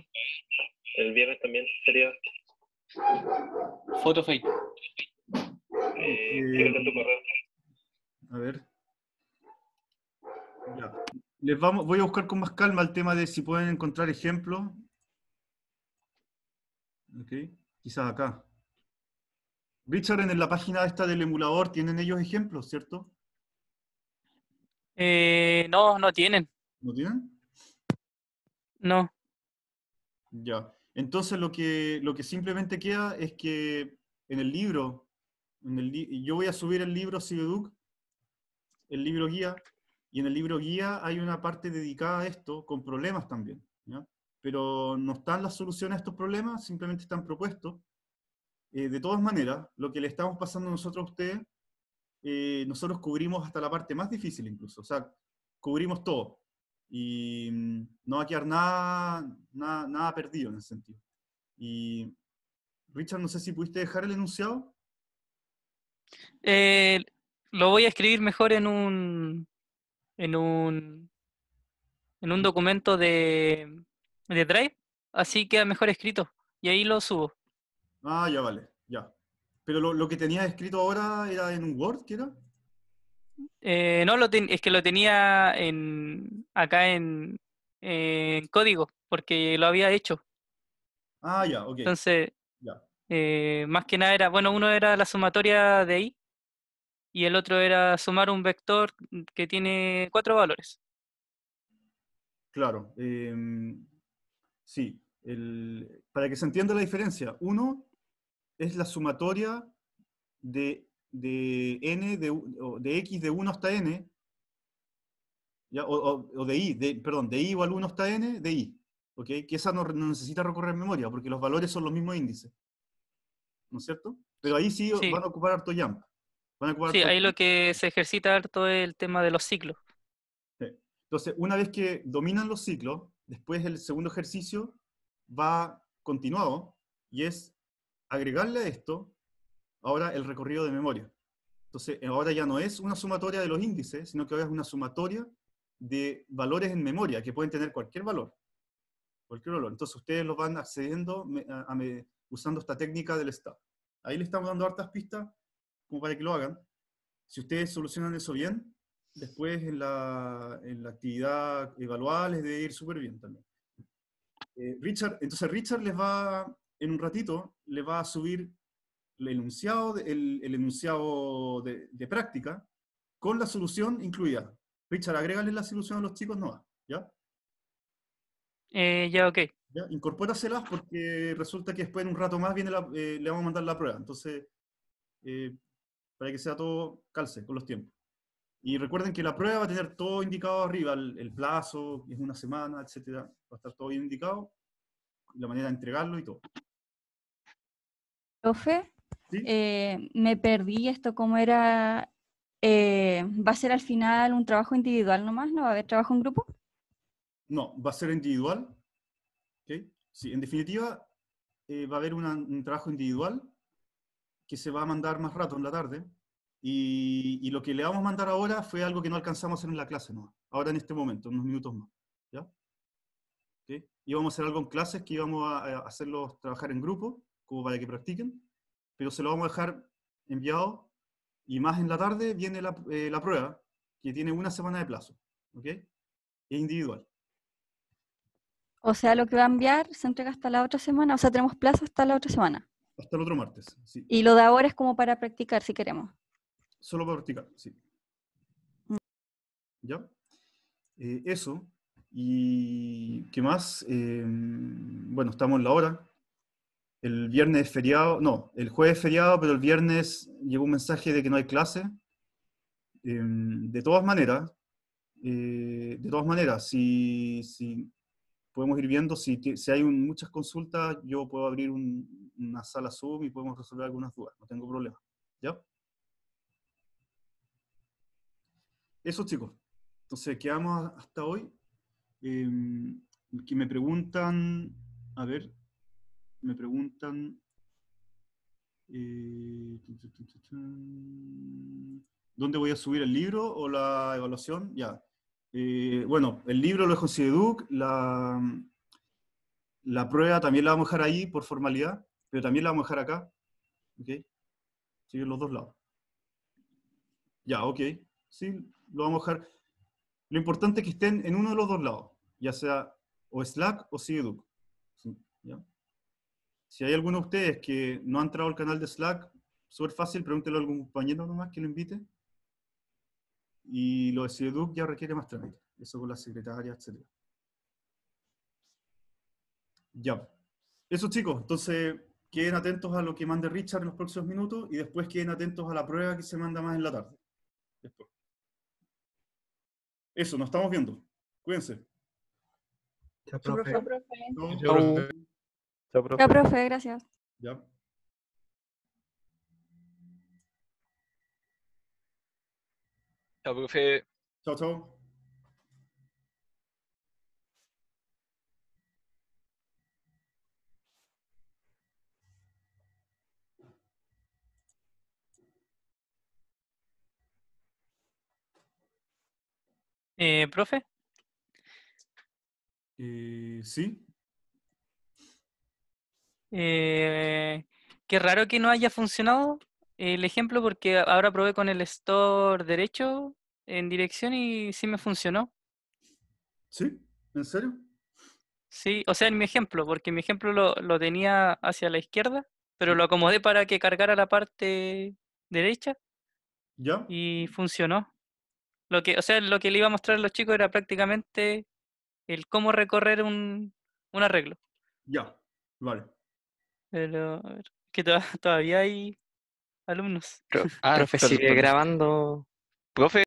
El viernes también sería. Foto fake. Eh, a ver. Les vamos, voy a buscar con más calma el tema de si pueden encontrar ejemplos. Okay. Quizás acá. Richard, en la página esta del emulador, ¿tienen ellos ejemplos, cierto? Eh, no, no tienen. ¿No tienen? No. Ya. Entonces lo que, lo que simplemente queda es que en el libro, yo voy a subir el libro Cibeduc, el libro guía, y en el libro guía hay una parte dedicada a esto con problemas también pero no están las soluciones a estos problemas, simplemente están propuestos. Eh, de todas maneras, lo que le estamos pasando nosotros a ustedes, eh, nosotros cubrimos hasta la parte más difícil incluso, o sea, cubrimos todo. Y mm, no va a quedar nada, nada, perdido en ese sentido. Y Richard, no sé si pudiste dejar el enunciado. Eh, lo voy a escribir mejor en un, en un, en un documento de, de Drive, así queda mejor escrito. Y ahí lo subo. Ah, ya vale, ya. Pero lo, que tenía escrito ahora era en un Word, ¿qué eh, no, lo es que lo tenía en, acá en, código, porque lo había hecho. Ah, ya, ok. Entonces, eh, más que nada era, bueno, uno era la sumatoria de i y el otro era sumar un vector que tiene cuatro valores. Claro. Em, Sí, para que se entienda la diferencia, uno es la sumatoria de, de n de, de, x de 1 hasta n, O, de i, de, perdón, de i igual 1 hasta n, de i. Que esa no, necesita recorrer memoria, porque los valores son los mismos índices. ¿No es cierto? Pero ahí sí, van a ocupar harto jump. sí, ahí lo que se ejercita harto es el tema de los ciclos. Entonces, una vez que dominan los ciclos, Después el segundo ejercicio va continuado y es agregarle a esto ahora el recorrido de memoria. Entonces, ahora ya no es una sumatoria de los índices, sino que ahora es una sumatoria de valores en memoria, que pueden tener cualquier valor. Cualquier valor. Entonces, ustedes lo van accediendo usando esta técnica del estado. Ahí le estamos dando hartas pistas como para que lo hagan. Si ustedes solucionan eso bien, después en la, en actividad evaluada les debe ir súper bien también. Eh, Richard, entonces Richard les va, en un ratito, les va a subir el enunciado, de, el, enunciado de, práctica con la solución incluida. Richard, agrégale la solución a los chicos no ¿ya? Eh, ya, ok. ¿Ya? Incorpóraselas porque resulta que después en un rato más viene eh, le vamos a mandar la prueba. Entonces, para que sea todo calce con los tiempos. Y recuerden que la prueba va a tener todo indicado arriba, el, plazo, plazo, es una semana, etcétera. Va a estar todo bien indicado, la manera de entregarlo y todo. Profe, eh, me perdí esto, ¿cómo era? Eh, ¿Va a ser al final un trabajo individual nomás? ¿No va a haber trabajo en grupo? No, va a ser individual. ¿Okay? Sí, en definitiva, eh, va a haber un trabajo individual que se va a mandar más rato en la tarde, y, lo que le vamos a mandar ahora fue algo que no alcanzamos a hacer en la clase, ¿no? ahora en este momento, unos minutos más. ¿ya? ¿Okay? Íbamos a hacer algo en clases que íbamos a, hacerlos trabajar en grupo, como para que practiquen, pero se lo vamos a dejar enviado y más en la tarde viene la, eh, la prueba, que tiene una semana de plazo, ¿ok? Es individual. O sea, lo que va a enviar se entrega hasta la otra semana, o sea, tenemos plazo hasta la otra semana. Hasta el otro martes, sí. Y lo de ahora es como para practicar, si queremos. Solo para practicar, sí. ¿Ya? Eh, eso. ¿Y qué más? Em, bueno, estamos en la hora. El viernes es feriado, no, el jueves es feriado, pero el viernes llegó un mensaje de que no hay clase. Em, de todas maneras, eh, de todas maneras, si, podemos ir viendo, si, si hay muchas consultas, yo puedo abrir una sala Zoom y podemos resolver algunas dudas, no tengo problema. ¿Ya? Eso chicos. Entonces quedamos hasta hoy. Eh, que me preguntan, a ver, me preguntan... Eh, ¿Dónde voy a subir el libro o la evaluación? Ya. Eh, bueno, el libro lo dejo en la, la prueba también la vamos a dejar ahí por formalidad, pero también la vamos a dejar acá. ¿Ok? en los dos lados. Ya, ok. Sí, lo vamos a dejar. Lo importante es que estén en uno de los dos lados, ya sea o Slack o CEDUC. Si hay alguno de ustedes que no ha entrado al canal de Slack, súper fácil, pregúntelo a algún compañero nomás que lo invite. Y lo de CEDUC ya requiere más trámite. Eso con la secretaria, etc. Ya. Eso chicos, entonces queden atentos a lo que mande Richard en los próximos minutos y después queden atentos a la prueba que se manda más en la tarde. Después. Eso, nos estamos viendo. Cuídense. Chao, profe. Chao, profe. Chao, profe. Chao, profe. Gracias. Ya. Chao, profe. Chao, chao. Eh, ¿Profe? Eh, sí. Eh, qué raro que no haya funcionado el ejemplo porque ahora probé con el store derecho en dirección y sí me funcionó. ¿Sí? ¿En serio? Sí, o sea, en mi ejemplo, porque mi ejemplo lo, lo tenía hacia la izquierda, pero lo acomodé para que cargara la parte derecha. ¿Ya? Y funcionó. Lo que, o sea, lo que le iba a mostrar a los chicos era prácticamente el cómo recorrer un, un arreglo. Ya, vale. Pero, a ver, que todavía hay alumnos. ah, profe, sigue grabando. Profe,